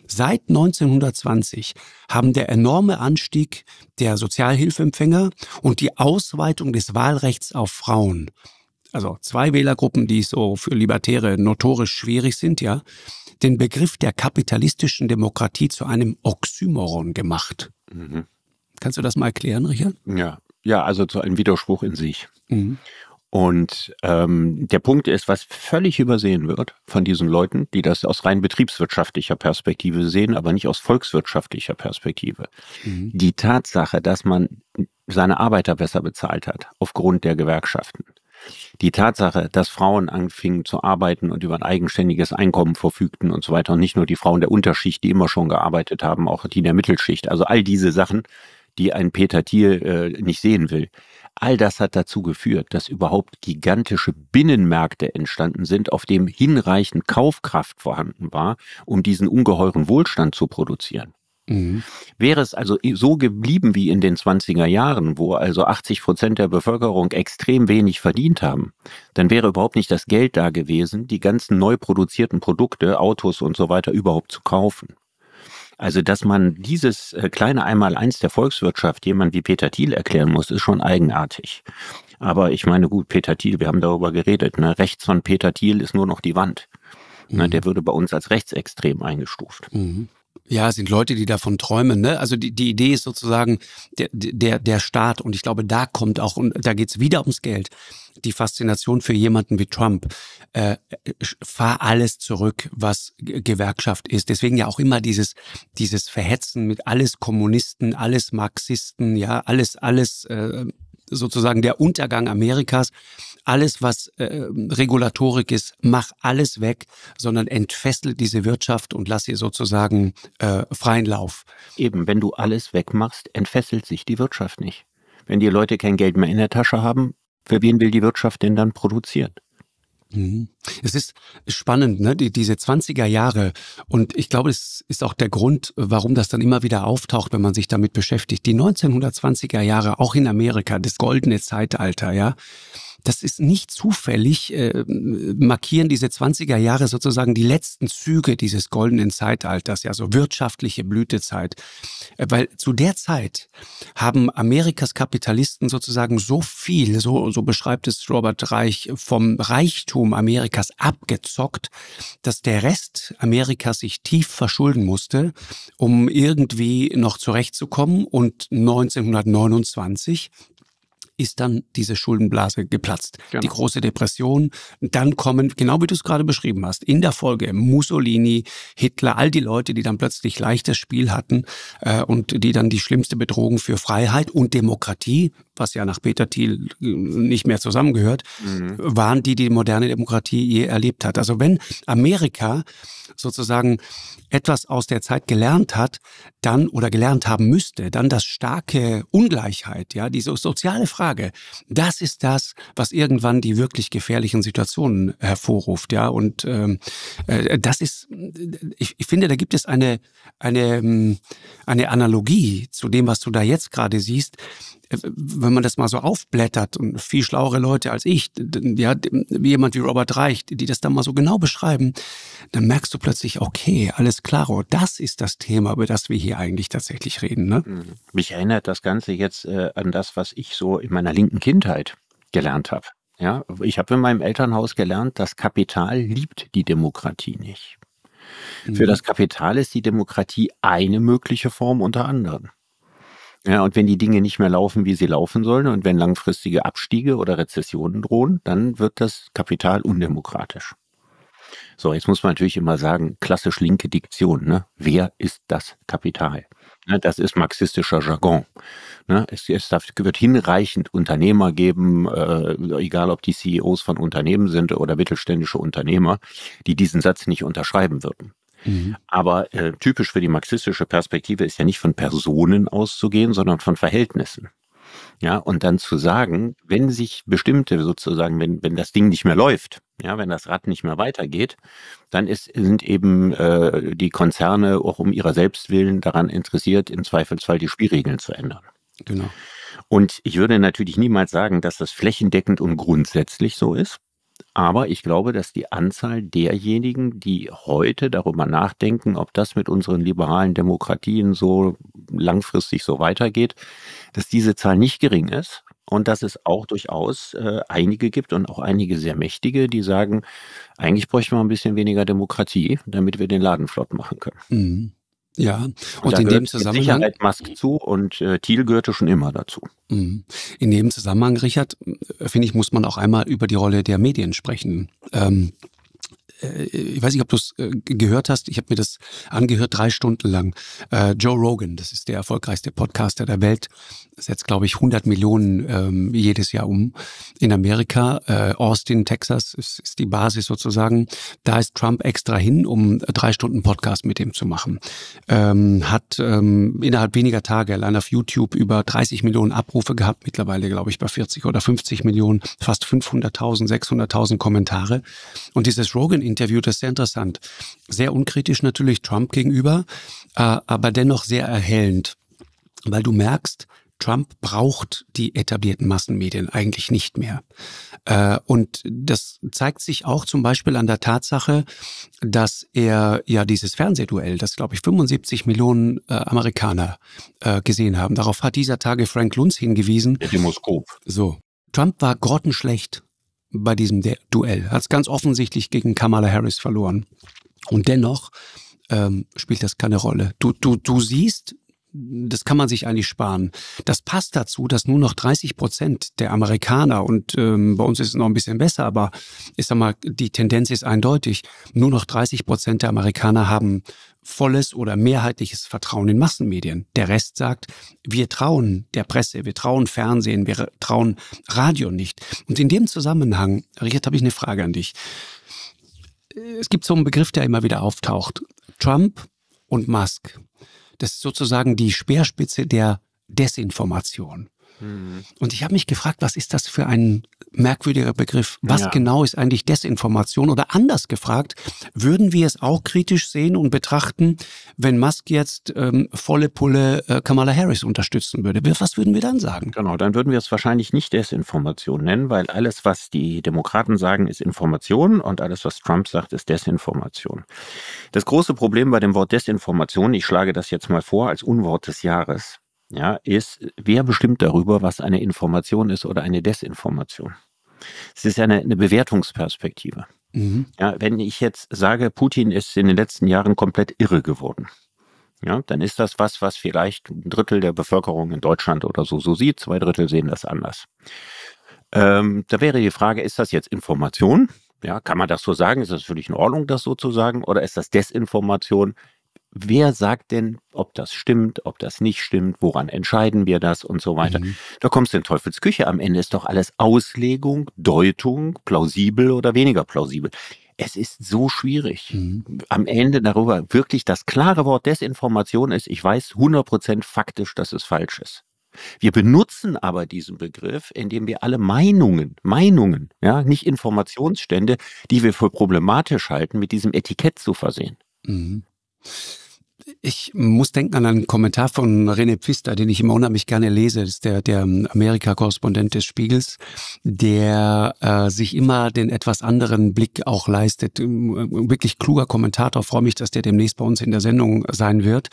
Seit 1920 haben der enorme Anstieg der Sozialhilfeempfänger und die Ausweitung des Wahlrechts auf Frauen, also zwei Wählergruppen, die so für Libertäre notorisch schwierig sind, ja, den Begriff der kapitalistischen Demokratie zu einem Oxymoron gemacht. Mhm. Kannst du das mal erklären, Richard? Ja, ja, also zu einem Widerspruch in sich. Mhm. Und ähm, der Punkt ist, was völlig übersehen wird von diesen Leuten, die das aus rein betriebswirtschaftlicher Perspektive sehen, aber nicht aus volkswirtschaftlicher Perspektive. Mhm. Die Tatsache, dass man seine Arbeiter besser bezahlt hat aufgrund der Gewerkschaften. Die Tatsache, dass Frauen anfingen zu arbeiten und über ein eigenständiges Einkommen verfügten und so weiter, und nicht nur die Frauen der Unterschicht, die immer schon gearbeitet haben, auch die der Mittelschicht, also all diese Sachen die ein Peter Thiel äh, nicht sehen will. All das hat dazu geführt, dass überhaupt gigantische Binnenmärkte entstanden sind, auf dem hinreichend Kaufkraft vorhanden war, um diesen ungeheuren Wohlstand zu produzieren. Mhm. Wäre es also so geblieben wie in den 20er Jahren, wo also 80 Prozent der Bevölkerung extrem wenig verdient haben, dann wäre überhaupt nicht das Geld da gewesen, die ganzen neu produzierten Produkte, Autos und so weiter überhaupt zu kaufen. Also, dass man dieses äh, kleine Einmaleins der Volkswirtschaft jemand wie Peter Thiel erklären muss, ist schon eigenartig. Aber ich meine, gut, Peter Thiel, wir haben darüber geredet. Ne? Rechts von Peter Thiel ist nur noch die Wand. Mhm. Ne? Der mhm. würde bei uns als rechtsextrem eingestuft. Mhm ja, sind Leute, die davon träumen. Ne? Also die, die Idee ist sozusagen der, der, der Staat. Und ich glaube, da kommt auch, und da geht's wieder ums Geld, die Faszination für jemanden wie Trump. Äh, äh fahr alles zurück, was Gewerkschaft ist. Deswegen ja auch immer dieses, dieses Verhetzen mit alles Kommunisten, alles Marxisten, ja, alles, alles äh, sozusagen der Untergang Amerikas alles, was äh, Regulatorik ist, mach alles weg, sondern entfessel diese Wirtschaft und lass ihr sozusagen äh, freien Lauf. Eben, wenn du alles wegmachst, entfesselt sich die Wirtschaft nicht. Wenn die Leute kein Geld mehr in der Tasche haben, für wen will die Wirtschaft denn dann produzieren? Mhm. Es ist spannend, ne? diese 20er Jahre. Und ich glaube, es ist auch der Grund, warum das dann immer wieder auftaucht, wenn man sich damit beschäftigt. Die 1920er Jahre, auch in Amerika, das goldene Zeitalter, ja das ist nicht zufällig, äh, markieren diese 20er Jahre sozusagen die letzten Züge dieses goldenen Zeitalters, ja, so wirtschaftliche Blütezeit. Äh, weil zu der Zeit haben Amerikas Kapitalisten sozusagen so viel, so, so beschreibt es Robert Reich, vom Reichtum Amerikas abgezockt, dass der Rest Amerikas sich tief verschulden musste, um irgendwie noch zurechtzukommen und 1929 ist dann diese Schuldenblase geplatzt. Genau. Die große Depression. Dann kommen, genau wie du es gerade beschrieben hast, in der Folge Mussolini, Hitler, all die Leute, die dann plötzlich leichtes Spiel hatten äh, und die dann die schlimmste Bedrohung für Freiheit und Demokratie was ja nach Peter Thiel äh, nicht mehr zusammengehört, mhm. waren die, die moderne Demokratie je erlebt hat. Also wenn Amerika sozusagen etwas aus der Zeit gelernt hat, dann oder gelernt haben müsste, dann das starke Ungleichheit, ja, diese soziale Frage, das ist das, was irgendwann die wirklich gefährlichen Situationen hervorruft, ja, und ähm, äh, das ist, ich, ich finde, da gibt es eine eine ähm, eine Analogie zu dem, was du da jetzt gerade siehst, wenn man das mal so aufblättert und viel schlauere Leute als ich, ja, wie jemand wie Robert Reich, die das dann mal so genau beschreiben, dann merkst du plötzlich, okay, alles klar, oh, das ist das Thema, über das wir hier eigentlich tatsächlich reden. Ne? Mhm. Mich erinnert das Ganze jetzt äh, an das, was ich so in meiner linken Kindheit gelernt habe. Ja, ich habe in meinem Elternhaus gelernt, das Kapital liebt die Demokratie nicht. Für mhm. das Kapital ist die Demokratie eine mögliche Form unter anderem. Ja, und wenn die Dinge nicht mehr laufen, wie sie laufen sollen und wenn langfristige Abstiege oder Rezessionen drohen, dann wird das Kapital undemokratisch. So, jetzt muss man natürlich immer sagen, klassisch linke Diktion, ne? Wer ist das Kapital? Ne, das ist marxistischer Jargon. Ne, es, es wird hinreichend Unternehmer geben, äh, egal ob die CEOs von Unternehmen sind oder mittelständische Unternehmer, die diesen Satz nicht unterschreiben würden. Mhm. Aber äh, typisch für die marxistische Perspektive ist ja nicht von Personen auszugehen, sondern von Verhältnissen. Ja, und dann zu sagen, wenn sich bestimmte sozusagen, wenn, wenn das Ding nicht mehr läuft, ja, wenn das Rad nicht mehr weitergeht, dann ist, sind eben äh, die Konzerne auch um ihrer Selbstwillen daran interessiert, im Zweifelsfall die Spielregeln zu ändern. Genau. Und ich würde natürlich niemals sagen, dass das flächendeckend und grundsätzlich so ist. Aber ich glaube, dass die Anzahl derjenigen, die heute darüber nachdenken, ob das mit unseren liberalen Demokratien so langfristig so weitergeht, dass diese Zahl nicht gering ist und dass es auch durchaus äh, einige gibt und auch einige sehr mächtige, die sagen, eigentlich bräuchten wir ein bisschen weniger Demokratie, damit wir den Laden flott machen können. Mhm. Ja, und, und in dem Zusammenhang. Sicherheit Musk zu und äh, Thiel gehörte schon immer dazu. Mhm. In dem Zusammenhang, Richard, äh, finde ich, muss man auch einmal über die Rolle der Medien sprechen. Ähm, äh, ich weiß nicht, ob du es äh, gehört hast, ich habe mir das angehört, drei Stunden lang. Joe Rogan, das ist der erfolgreichste Podcaster der Welt, setzt, glaube ich, 100 Millionen ähm, jedes Jahr um in Amerika. Äh, Austin, Texas ist, ist die Basis sozusagen. Da ist Trump extra hin, um drei Stunden Podcast mit ihm zu machen. Ähm, hat ähm, innerhalb weniger Tage allein auf YouTube über 30 Millionen Abrufe gehabt, mittlerweile, glaube ich, bei 40 oder 50 Millionen, fast 500.000, 600.000 Kommentare. Und dieses Rogan-Interview, das ist sehr interessant. Sehr unkritisch natürlich Trump gegenüber, äh, aber dennoch sehr erhellend weil du merkst, Trump braucht die etablierten Massenmedien eigentlich nicht mehr. Äh, und das zeigt sich auch zum Beispiel an der Tatsache, dass er ja dieses Fernsehduell, das glaube ich 75 Millionen äh, Amerikaner äh, gesehen haben. Darauf hat dieser Tage Frank Lunz hingewiesen. Demoskop. So. Trump war grottenschlecht bei diesem Duell. Hat es ganz offensichtlich gegen Kamala Harris verloren. Und dennoch ähm, spielt das keine Rolle. Du, du, du siehst, das kann man sich eigentlich sparen. Das passt dazu, dass nur noch 30 Prozent der Amerikaner, und ähm, bei uns ist es noch ein bisschen besser, aber ich sag mal, die Tendenz ist eindeutig, nur noch 30 Prozent der Amerikaner haben volles oder mehrheitliches Vertrauen in Massenmedien. Der Rest sagt, wir trauen der Presse, wir trauen Fernsehen, wir trauen Radio nicht. Und in dem Zusammenhang, Richard, habe ich eine Frage an dich. Es gibt so einen Begriff, der immer wieder auftaucht. Trump und Musk das ist sozusagen die Speerspitze der Desinformation. Mhm. Und ich habe mich gefragt, was ist das für ein merkwürdiger Begriff? Was ja. genau ist eigentlich Desinformation? Oder anders gefragt, würden wir es auch kritisch sehen und betrachten, wenn Musk jetzt ähm, volle Pulle äh, Kamala Harris unterstützen würde? Was würden wir dann sagen? Genau, dann würden wir es wahrscheinlich nicht Desinformation nennen, weil alles, was die Demokraten sagen, ist Information und alles, was Trump sagt, ist Desinformation. Das große Problem bei dem Wort Desinformation, ich schlage das jetzt mal vor als Unwort des Jahres, ja, ist, wer bestimmt darüber, was eine Information ist oder eine Desinformation? Es ist ja eine, eine Bewertungsperspektive. Mhm. Ja, wenn ich jetzt sage, Putin ist in den letzten Jahren komplett irre geworden, ja, dann ist das was, was vielleicht ein Drittel der Bevölkerung in Deutschland oder so so sieht. Zwei Drittel sehen das anders. Ähm, da wäre die Frage, ist das jetzt Information? Ja, kann man das so sagen? Ist das völlig in Ordnung, das so zu sagen? Oder ist das Desinformation? wer sagt denn, ob das stimmt, ob das nicht stimmt, woran entscheiden wir das und so weiter. Mhm. Da kommst du in Teufelsküche. Am Ende ist doch alles Auslegung, Deutung, plausibel oder weniger plausibel. Es ist so schwierig. Mhm. Am Ende darüber wirklich das klare Wort Desinformation ist, ich weiß 100% faktisch, dass es falsch ist. Wir benutzen aber diesen Begriff, indem wir alle Meinungen, Meinungen, ja, nicht Informationsstände, die wir für problematisch halten, mit diesem Etikett zu versehen. Mhm ich muss denken an einen Kommentar von René Pfister, den ich immer unheimlich gerne lese. Das ist der, der Amerika-Korrespondent des Spiegels, der äh, sich immer den etwas anderen Blick auch leistet. Ein ähm, äh, Wirklich kluger Kommentator. Freue mich, dass der demnächst bei uns in der Sendung sein wird.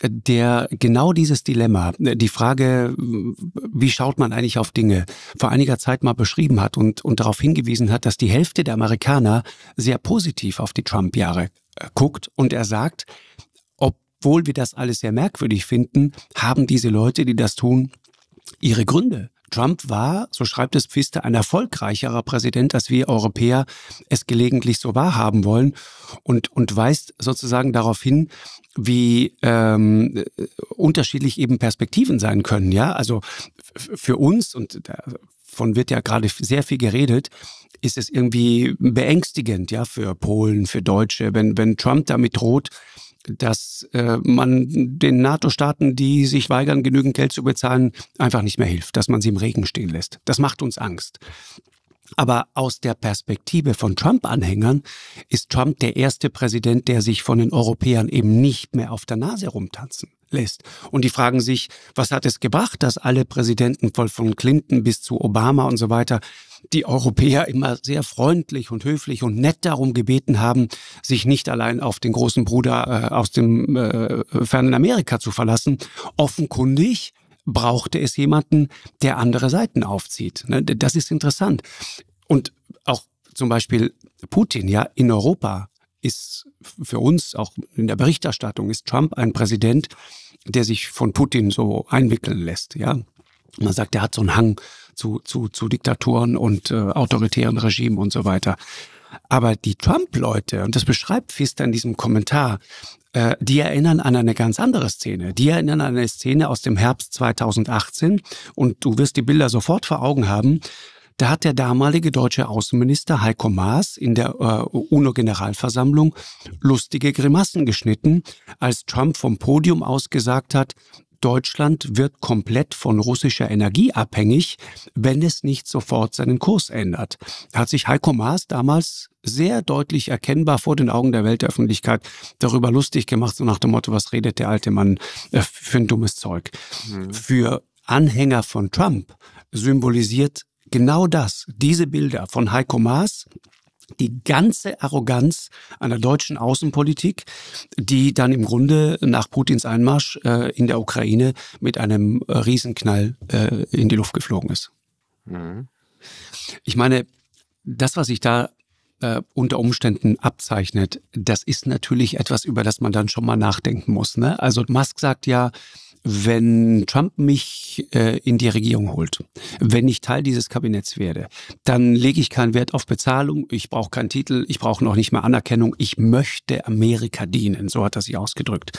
Äh, der genau dieses Dilemma, äh, die Frage, wie schaut man eigentlich auf Dinge, vor einiger Zeit mal beschrieben hat und, und darauf hingewiesen hat, dass die Hälfte der Amerikaner sehr positiv auf die Trump-Jahre guckt und er sagt, obwohl wir das alles sehr merkwürdig finden, haben diese Leute, die das tun, ihre Gründe. Trump war, so schreibt es Pfister, ein erfolgreicherer Präsident, als wir Europäer es gelegentlich so wahrhaben wollen und, und weist sozusagen darauf hin, wie ähm, unterschiedlich eben Perspektiven sein können. Ja, also für uns, und davon wird ja gerade sehr viel geredet, ist es irgendwie beängstigend, ja, für Polen, für Deutsche, wenn, wenn Trump damit droht, dass äh, man den NATO-Staaten, die sich weigern, genügend Geld zu bezahlen, einfach nicht mehr hilft, dass man sie im Regen stehen lässt. Das macht uns Angst. Aber aus der Perspektive von Trump-Anhängern ist Trump der erste Präsident, der sich von den Europäern eben nicht mehr auf der Nase rumtanzen lässt. Und die fragen sich, was hat es gebracht, dass alle Präsidenten von Clinton bis zu Obama und so weiter die Europäer immer sehr freundlich und höflich und nett darum gebeten haben, sich nicht allein auf den großen Bruder äh, aus dem äh, fernen Amerika zu verlassen. Offenkundig brauchte es jemanden, der andere Seiten aufzieht. Ne, das ist interessant. Und auch zum Beispiel Putin, ja, in Europa ist für uns, auch in der Berichterstattung, ist Trump ein Präsident, der sich von Putin so einwickeln lässt. Ja, man sagt, er hat so einen Hang zu, zu, zu Diktaturen und äh, autoritären Regimen und so weiter. Aber die Trump-Leute, und das beschreibt Fister in diesem Kommentar, äh, die erinnern an eine ganz andere Szene. Die erinnern an eine Szene aus dem Herbst 2018. Und du wirst die Bilder sofort vor Augen haben. Da hat der damalige deutsche Außenminister Heiko Maas in der äh, UNO-Generalversammlung lustige Grimassen geschnitten, als Trump vom Podium aus gesagt hat, Deutschland wird komplett von russischer Energie abhängig, wenn es nicht sofort seinen Kurs ändert. Hat sich Heiko Maas damals sehr deutlich erkennbar vor den Augen der Weltöffentlichkeit darüber lustig gemacht, so nach dem Motto, was redet der alte Mann äh, für ein dummes Zeug. Mhm. Für Anhänger von Trump symbolisiert genau das, diese Bilder von Heiko Maas, die ganze Arroganz einer deutschen Außenpolitik, die dann im Grunde nach Putins Einmarsch äh, in der Ukraine mit einem äh, Riesenknall äh, in die Luft geflogen ist. Mhm. Ich meine, das, was ich da äh, unter Umständen abzeichnet, das ist natürlich etwas, über das man dann schon mal nachdenken muss. Ne? Also Musk sagt ja, wenn Trump mich äh, in die Regierung holt, wenn ich Teil dieses Kabinetts werde, dann lege ich keinen Wert auf Bezahlung, ich brauche keinen Titel, ich brauche noch nicht mal Anerkennung, ich möchte Amerika dienen, so hat er sich ausgedrückt.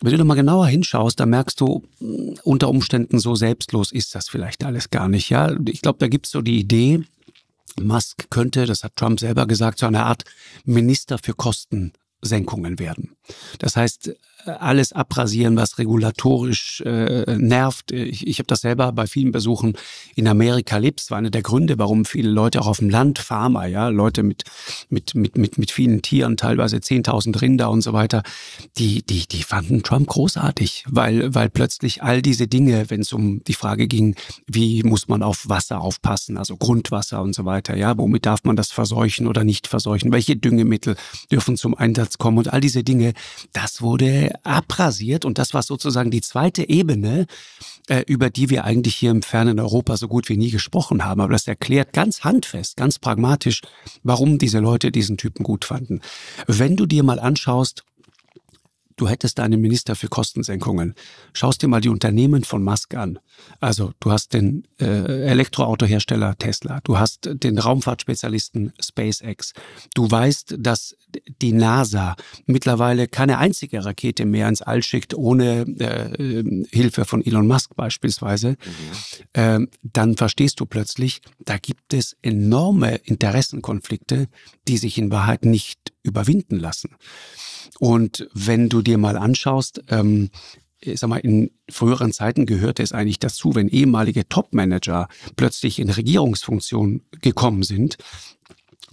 Wenn du da mal genauer hinschaust, dann merkst du, mm, unter Umständen so selbstlos ist das vielleicht alles gar nicht. Ja, ich glaube, da gibt's so die Idee, Musk könnte, das hat Trump selber gesagt, so eine Art Minister für Kostensenkungen werden. Das heißt, äh, alles abrasieren, was regulatorisch äh, nervt. Ich, ich habe das selber bei vielen Besuchen in Amerika erlebt. Das war einer der Gründe, warum viele Leute auch auf dem Land, Farmer, ja, Leute mit, mit, mit, mit, mit vielen Tieren, teilweise 10.000 Rinder und so weiter, die, die, die fanden Trump großartig, weil, weil plötzlich all diese Dinge, wenn es um die Frage ging, wie muss man auf Wasser aufpassen, also Grundwasser und so weiter, ja, womit darf man das verseuchen oder nicht verseuchen, welche Düngemittel dürfen zum Einsatz kommen und all diese Dinge, das wurde abrasiert. Und das war sozusagen die zweite Ebene, äh, über die wir eigentlich hier im fernen Europa so gut wie nie gesprochen haben. Aber das erklärt ganz handfest, ganz pragmatisch, warum diese Leute diesen Typen gut fanden. Wenn du dir mal anschaust, du hättest einen Minister für Kostensenkungen. Schaust dir mal die Unternehmen von Musk an. Also du hast den äh, Elektroautohersteller Tesla, du hast den Raumfahrtspezialisten SpaceX. Du weißt, dass die NASA mittlerweile keine einzige Rakete mehr ins All schickt, ohne äh, Hilfe von Elon Musk beispielsweise. Mhm. Ähm, dann verstehst du plötzlich, da gibt es enorme Interessenkonflikte, die sich in Wahrheit nicht überwinden lassen. Und wenn du dir dir mal anschaust, ähm, ich sag mal, in früheren Zeiten gehörte es eigentlich dazu, wenn ehemalige Top-Manager plötzlich in Regierungsfunktion gekommen sind,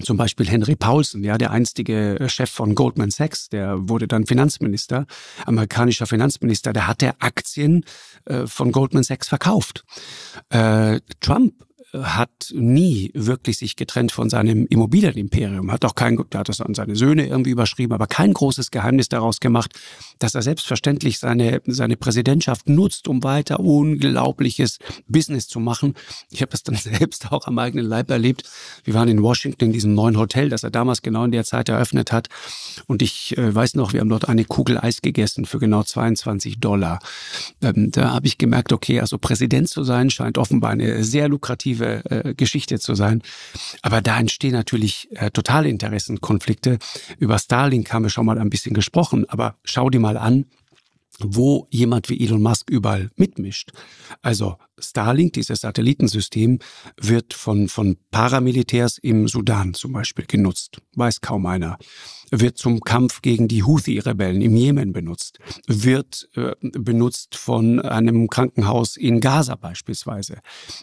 zum Beispiel Henry Paulson, ja, der einstige äh, Chef von Goldman Sachs, der wurde dann Finanzminister, amerikanischer Finanzminister, der hatte Aktien äh, von Goldman Sachs verkauft. Äh, Trump hat nie wirklich sich getrennt von seinem Immobilienimperium, hat auch kein, hat das an seine Söhne irgendwie überschrieben, aber kein großes Geheimnis daraus gemacht, dass er selbstverständlich seine, seine Präsidentschaft nutzt, um weiter unglaubliches Business zu machen. Ich habe das dann selbst auch am eigenen Leib erlebt. Wir waren in Washington in diesem neuen Hotel, das er damals genau in der Zeit eröffnet hat. Und ich äh, weiß noch, wir haben dort eine Kugel Eis gegessen für genau 22 Dollar. Ähm, da habe ich gemerkt, okay, also Präsident zu sein scheint offenbar eine sehr lukrative positive äh, Geschichte zu sein. Aber da entstehen natürlich äh, totale Über Starlink haben wir schon mal ein bisschen gesprochen, aber schau dir mal an, wo jemand wie Elon Musk überall mitmischt. Also Starlink, dieses Satellitensystem, wird von, von Paramilitärs im Sudan zum Beispiel genutzt. Weiß kaum einer. Wird zum Kampf gegen die Houthi-Rebellen im Jemen benutzt. Wird äh, benutzt von einem Krankenhaus in Gaza beispielsweise.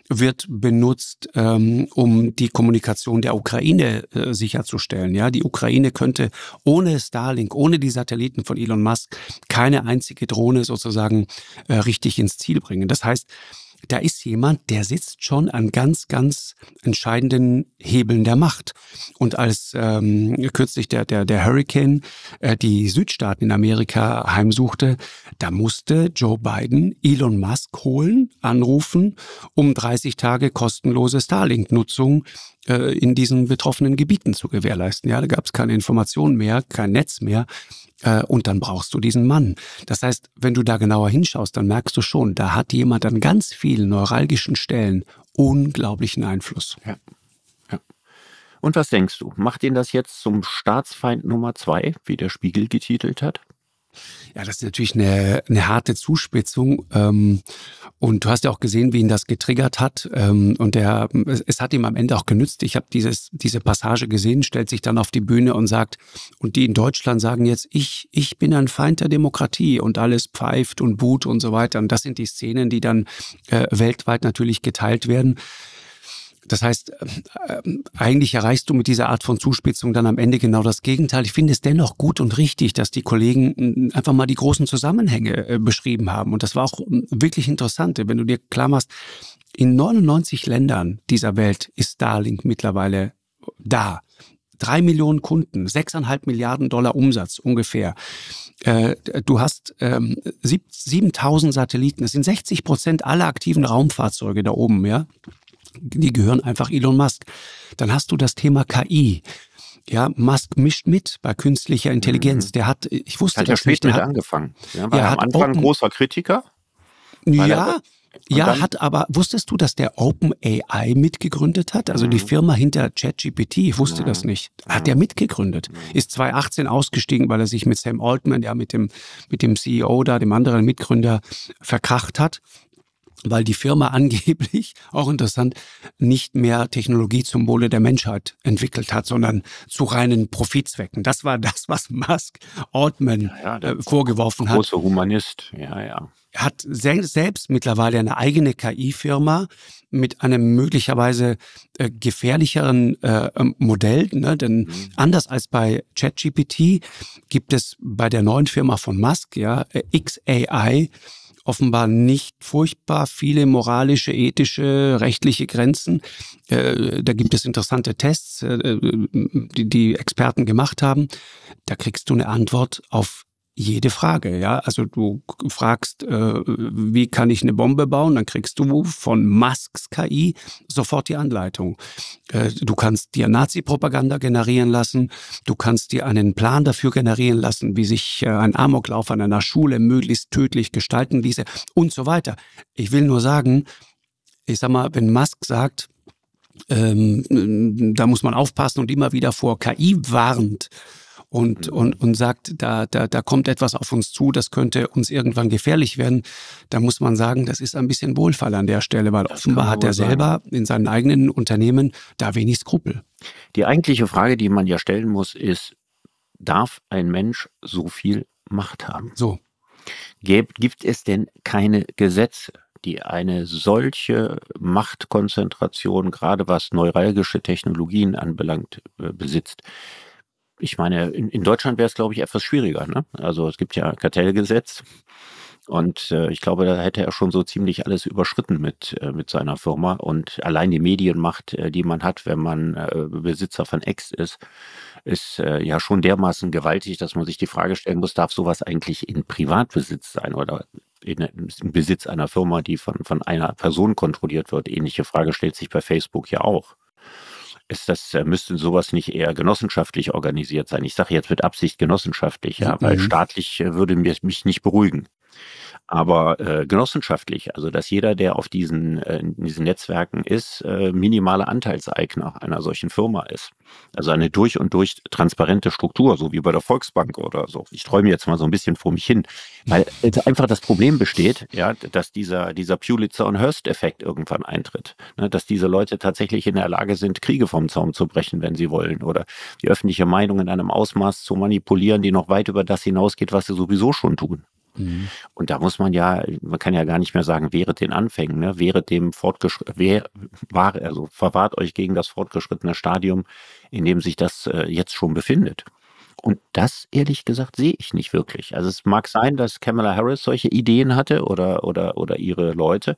Wird benutzt, ähm, um die Kommunikation der Ukraine äh, sicherzustellen. Ja, die Ukraine könnte ohne Starlink, ohne die Satelliten von Elon Musk keine einzige Drohne sozusagen äh, richtig ins Ziel bringen. Das heißt, da ist jemand, der sitzt schon an ganz, ganz entscheidenden Hebeln der Macht. Und als ähm, kürzlich der, der, der Hurricane äh, die Südstaaten in Amerika heimsuchte, da musste Joe Biden Elon Musk holen, anrufen, um 30 Tage kostenlose Starlink-Nutzung äh, in diesen betroffenen Gebieten zu gewährleisten. Ja, da gab es keine Informationen mehr, kein Netz mehr. Äh, und dann brauchst du diesen Mann. Das heißt, wenn du da genauer hinschaust, dann merkst du schon, da hat jemand an ganz vielen neuralgischen Stellen unglaublichen Einfluss. Ja. ja. Und was denkst du? Macht ihn das jetzt zum Staatsfeind Nummer zwei, wie der Spiegel getitelt hat? Ja, das ist natürlich eine, eine harte Zuspitzung. Ähm, und du hast ja auch gesehen, wie ihn das getriggert hat. Ähm, und er, es, es, hat ihm am Ende auch genützt. Ich habe diese Passage gesehen, stellt sich dann auf die Bühne und sagt, und die in Deutschland sagen jetzt, ich, ich bin ein Feind der Demokratie und alles pfeift und buht und so weiter. Und das sind die Szenen, die dann äh, weltweit natürlich geteilt werden. Das heißt, äh, eigentlich erreichst du mit dieser Art von Zuspitzung dann am Ende genau das Gegenteil. Ich finde es dennoch gut und richtig, dass die Kollegen äh, einfach mal die großen Zusammenhänge äh, beschrieben haben. Und das war auch wirklich interessant, wenn du dir klar machst, in 99 Ländern dieser Welt ist Starlink mittlerweile da. Drei Millionen Kunden, sechseinhalb Milliarden Dollar Umsatz ungefähr. du hast 7000 ähm, Satelliten. Das sind 60 Prozent aller aktiven Raumfahrzeuge da oben, ja die gehören einfach Elon Musk. Dann hast du das Thema KI. Ja, Musk mischt mit bei künstlicher Intelligenz. Mhm. Der hat, ich wusste hat das ja nicht. Hat ja spät angefangen. Ja, war er am Anfang Open, großer Kritiker. Ja, ja, dann? hat aber, wusstest du, dass der OpenAI mitgegründet hat? Also mhm. die Firma hinter ChatGPT, ich wusste mhm. das nicht. Hat mhm. der mitgegründet. Mhm. Ist 2018 ausgestiegen, weil er sich mit Sam Altman, ja, mit dem, mit dem CEO da, dem anderen Mitgründer, verkracht hat weil die Firma angeblich, auch interessant, nicht mehr Technologie zum Wohle der Menschheit entwickelt hat, sondern zu reinen Profitzwecken. Das war das, was Musk Altman ja, ja, äh, vorgeworfen große hat. Großer Humanist, ja, ja. Er hat se selbst mittlerweile eine eigene KI-Firma mit einem möglicherweise äh, gefährlicheren äh, ähm, Modell, ne? denn mhm. anders als bei ChatGPT gibt es bei der neuen Firma von Musk, ja, äh, XAI, offenbar nicht furchtbar viele moralische, ethische, rechtliche Grenzen. Äh, da gibt es interessante Tests, äh, äh, die die Experten gemacht haben. Da kriegst du eine Antwort auf jede Frage, ja. Also du fragst, äh, wie kann ich eine Bombe bauen? Dann kriegst du von Musks KI sofort die Anleitung. Äh, du kannst dir Nazi-Propaganda generieren lassen. Du kannst dir einen Plan dafür generieren lassen, wie sich äh, ein Amoklauf an einer Schule möglichst tödlich gestalten ließe und so weiter. Ich will nur sagen, ich sag mal, wenn Musk sagt, ähm, da muss man aufpassen und immer wieder vor KI warnt, und, mhm. und, und sagt, da, da, da kommt etwas auf uns zu, das könnte uns irgendwann gefährlich werden, da muss man sagen, das ist ein bisschen Wohlfall an der Stelle, weil das offenbar hat er sagen. selber in seinen eigenen Unternehmen da wenig Skrupel. Die eigentliche Frage, die man ja stellen muss, ist, darf ein Mensch so viel Macht haben? So. Gibt, gibt es denn keine Gesetze? die eine solche Machtkonzentration, gerade was neuralgische Technologien anbelangt, äh, besitzt ich meine, in, in Deutschland wäre es, glaube ich, etwas schwieriger. Ne? Also es gibt ja Kartellgesetz. Und äh, ich glaube, da hätte er schon so ziemlich alles überschritten mit, äh, mit seiner Firma. Und allein die Medienmacht, äh, die man hat, wenn man äh, Besitzer von Ex ist, ist äh, ja schon dermaßen gewaltig, dass man sich die Frage stellen muss, darf sowas eigentlich in Privatbesitz sein oder in, in Besitz einer Firma, die von, von einer Person kontrolliert wird? Ähnliche Frage stellt sich bei Facebook ja auch ist das, äh, müsste sowas nicht eher genossenschaftlich organisiert sein? Ich sage jetzt mit Absicht genossenschaftlich, ja, weil mhm. staatlich äh, würde mich nicht beruhigen. Aber äh, genossenschaftlich, also dass jeder, der auf diesen, äh, in diesen Netzwerken ist, äh, minimale Anteilseigner einer solchen Firma ist. Also eine durch und durch transparente Struktur, so wie bei der Volksbank oder so. Ich träume jetzt mal so ein bisschen vor mich hin, weil äh, einfach das Problem besteht, ja, dass dieser, dieser Pulitzer- und Hearst-Effekt irgendwann eintritt. Ne, dass diese Leute tatsächlich in der Lage sind, Kriege vom Zaum zu brechen, wenn sie wollen, oder die öffentliche Meinung in einem Ausmaß zu manipulieren, die noch weit über das hinausgeht, was sie sowieso schon tun. Mhm. Und da muss man ja, man kann ja gar nicht mehr sagen, wehret den Anfängen, ne? wehret dem fortgeschrittenen, also verwahrt euch gegen das fortgeschrittene Stadium, in dem sich das äh, jetzt schon befindet. Und das, ehrlich gesagt, sehe ich nicht wirklich. Also es mag sein, dass Kamala Harris solche Ideen hatte oder, oder, oder ihre Leute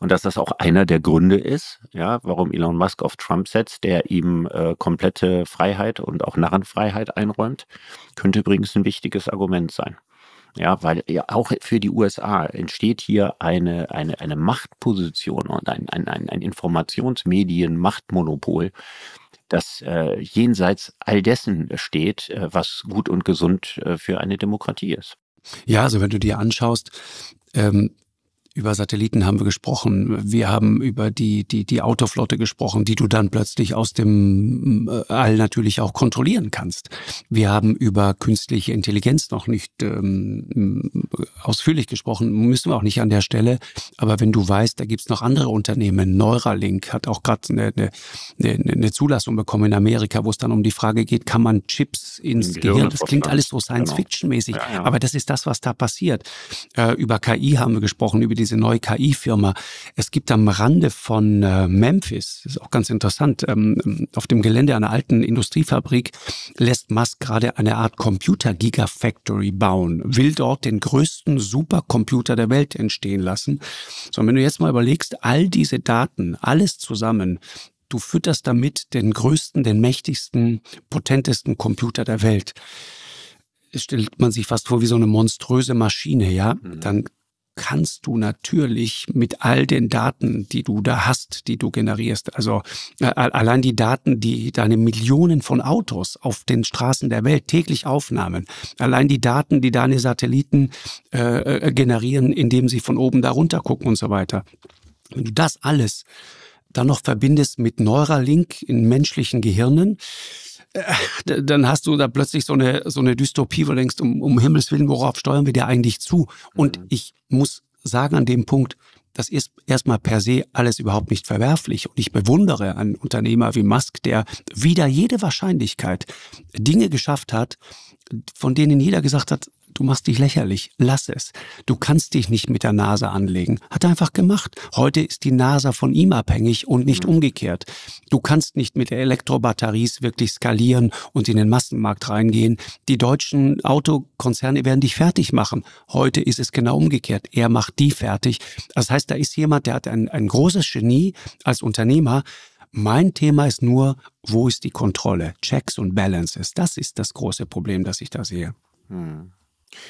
und dass das auch einer der Gründe ist, ja, warum Elon Musk auf Trump setzt, der ihm äh, komplette Freiheit und auch Narrenfreiheit einräumt, könnte übrigens ein wichtiges Argument sein. Ja, weil ja auch für die USA entsteht hier eine, eine, eine Machtposition und ein, ein, ein, ein Informationsmedien-Machtmonopol, das äh, jenseits all dessen steht, äh, was gut und gesund äh, für eine Demokratie ist. Ja, also wenn du dir anschaust, ähm, über Satelliten haben wir gesprochen. Wir haben über die, die, die Autoflotte gesprochen, die du dann plötzlich aus dem äh, All natürlich auch kontrollieren kannst. Wir haben über künstliche Intelligenz noch nicht ähm, ausführlich gesprochen, müssen wir auch nicht an der Stelle. Aber wenn du weißt, da gibt's noch andere Unternehmen. Neuralink hat auch gerade eine, eine, eine ne, ne Zulassung bekommen in Amerika, wo es dann um die Frage geht, kann man Chips ins Gehirn? Gehirn das klingt alles so genau. Science-Fiction-mäßig, genau. ja, ja. aber das ist das, was da passiert. Äh, über KI haben wir gesprochen, über die diese neue KI-Firma. Es gibt am Rande von äh, Memphis, das ist auch ganz interessant, ähm, auf dem Gelände einer alten Industriefabrik lässt Musk gerade eine Art Computer-Gigafactory bauen, will dort den größten Supercomputer der Welt entstehen lassen. So, wenn du jetzt mal überlegst, all diese Daten, alles zusammen, du fütterst damit den größten, den mächtigsten, potentesten Computer der Welt stellt man sich fast vor wie so eine monströse Maschine, ja, mhm. dann kannst du natürlich mit all den Daten, die du da hast, die du generierst, also äh, allein die Daten, die deine Millionen von Autos auf den Straßen der Welt täglich aufnahmen, allein die Daten, die deine Satelliten äh, äh generieren, indem sie von oben da runter gucken und so weiter. Wenn du das alles dann noch verbindest mit Neuralink in menschlichen Gehirnen, äh, dann hast du da plötzlich so eine, so eine Dystopie, wo du denkst, um, um Himmels Willen, worauf steuern wir dir eigentlich zu? Und mhm. ich muss sagen an dem Punkt, das ist erstmal per se alles überhaupt nicht verwerflich. Und ich bewundere einen Unternehmer wie Musk, der wieder jede Wahrscheinlichkeit Dinge geschafft hat, von denen jeder gesagt hat, Du machst dich lächerlich. Lass es. Du kannst dich nicht mit der NASA anlegen. Hat er einfach gemacht. Heute ist die NASA von ihm abhängig und nicht mhm. umgekehrt. Du kannst nicht mit Elektrobatteries wirklich skalieren und in den Massenmarkt reingehen. Die deutschen Autokonzerne werden dich fertig machen. Heute ist es genau umgekehrt. Er macht die fertig. Das heißt, da ist jemand, der hat ein, ein großes Genie als Unternehmer, mein Thema ist nur, wo ist die Kontrolle? Checks und Balances. Das ist das große Problem, das ich da sehe. Hm.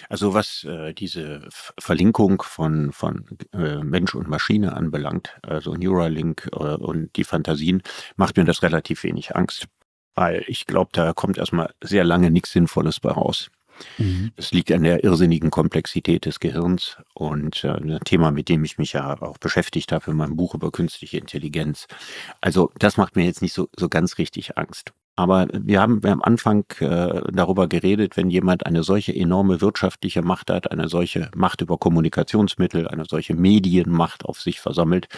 Also was äh, diese Verlinkung von, von äh, Mensch und Maschine anbelangt, also Neuralink äh, und die Fantasien, macht mir das relativ wenig Angst, weil ich glaube, da kommt erstmal sehr lange nichts Sinnvolles bei raus. Mhm. Das liegt an der irrsinnigen Komplexität des Gehirns und äh, ein Thema, mit dem ich mich ja auch beschäftigt habe in meinem Buch über künstliche Intelligenz. Also das macht mir jetzt nicht so, so ganz richtig Angst. Aber wir haben am Anfang äh, darüber geredet, wenn jemand eine solche enorme wirtschaftliche Macht hat, eine solche Macht über Kommunikationsmittel, eine solche Medienmacht auf sich versammelt,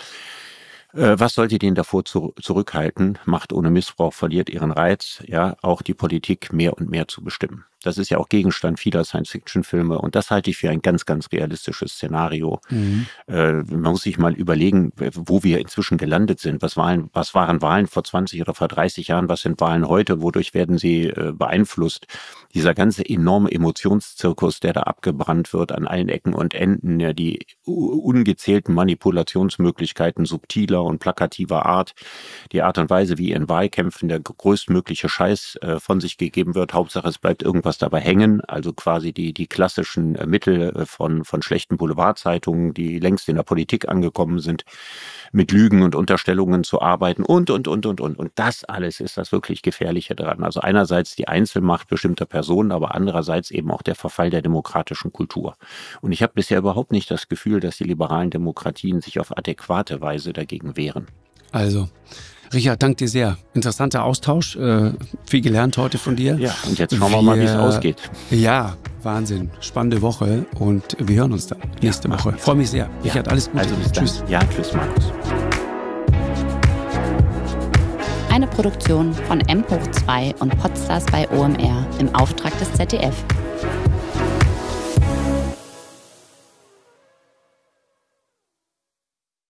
äh, was sollte den davor zurückhalten? Macht ohne Missbrauch verliert ihren Reiz, ja, auch die Politik mehr und mehr zu bestimmen. Das ist ja auch Gegenstand vieler Science-Fiction-Filme und das halte ich für ein ganz, ganz realistisches Szenario. Mhm. Äh, man muss sich mal überlegen, wo wir inzwischen gelandet sind. Was waren, was waren Wahlen vor 20 oder vor 30 Jahren? Was sind Wahlen heute? Wodurch werden sie äh, beeinflusst? Dieser ganze enorme Emotionszirkus, der da abgebrannt wird an allen Ecken und Enden, ja, die ungezählten Manipulationsmöglichkeiten subtiler und plakativer Art, die Art und Weise, wie in Wahlkämpfen der größtmögliche Scheiß äh, von sich gegeben wird. Hauptsache, es bleibt irgendwas was dabei hängen, also quasi die, die klassischen äh, Mittel äh, von, von schlechten Boulevardzeitungen, die längst in der Politik angekommen sind, mit Lügen und Unterstellungen zu arbeiten und, und, und, und, und. Und das alles ist das wirklich Gefährliche daran. Also einerseits die Einzelmacht bestimmter Personen, aber andererseits eben auch der Verfall der demokratischen Kultur. Und ich habe bisher überhaupt nicht das Gefühl, dass die liberalen Demokratien sich auf adäquate Weise dagegen wehren. Also, Richard, danke dir sehr. Interessanter Austausch. Äh, viel gelernt heute von dir. Ja, und jetzt schauen wir, wir mal, wie es ausgeht. Ja, Wahnsinn. Spannende Woche und wir hören uns dann nächste ja, Woche. Freue mich sehr. Ja. Richard, alles Gute. Also tschüss. Ja, tschüss, Markus. Eine Produktion von M 2 und Podstars bei OMR im Auftrag des ZDF.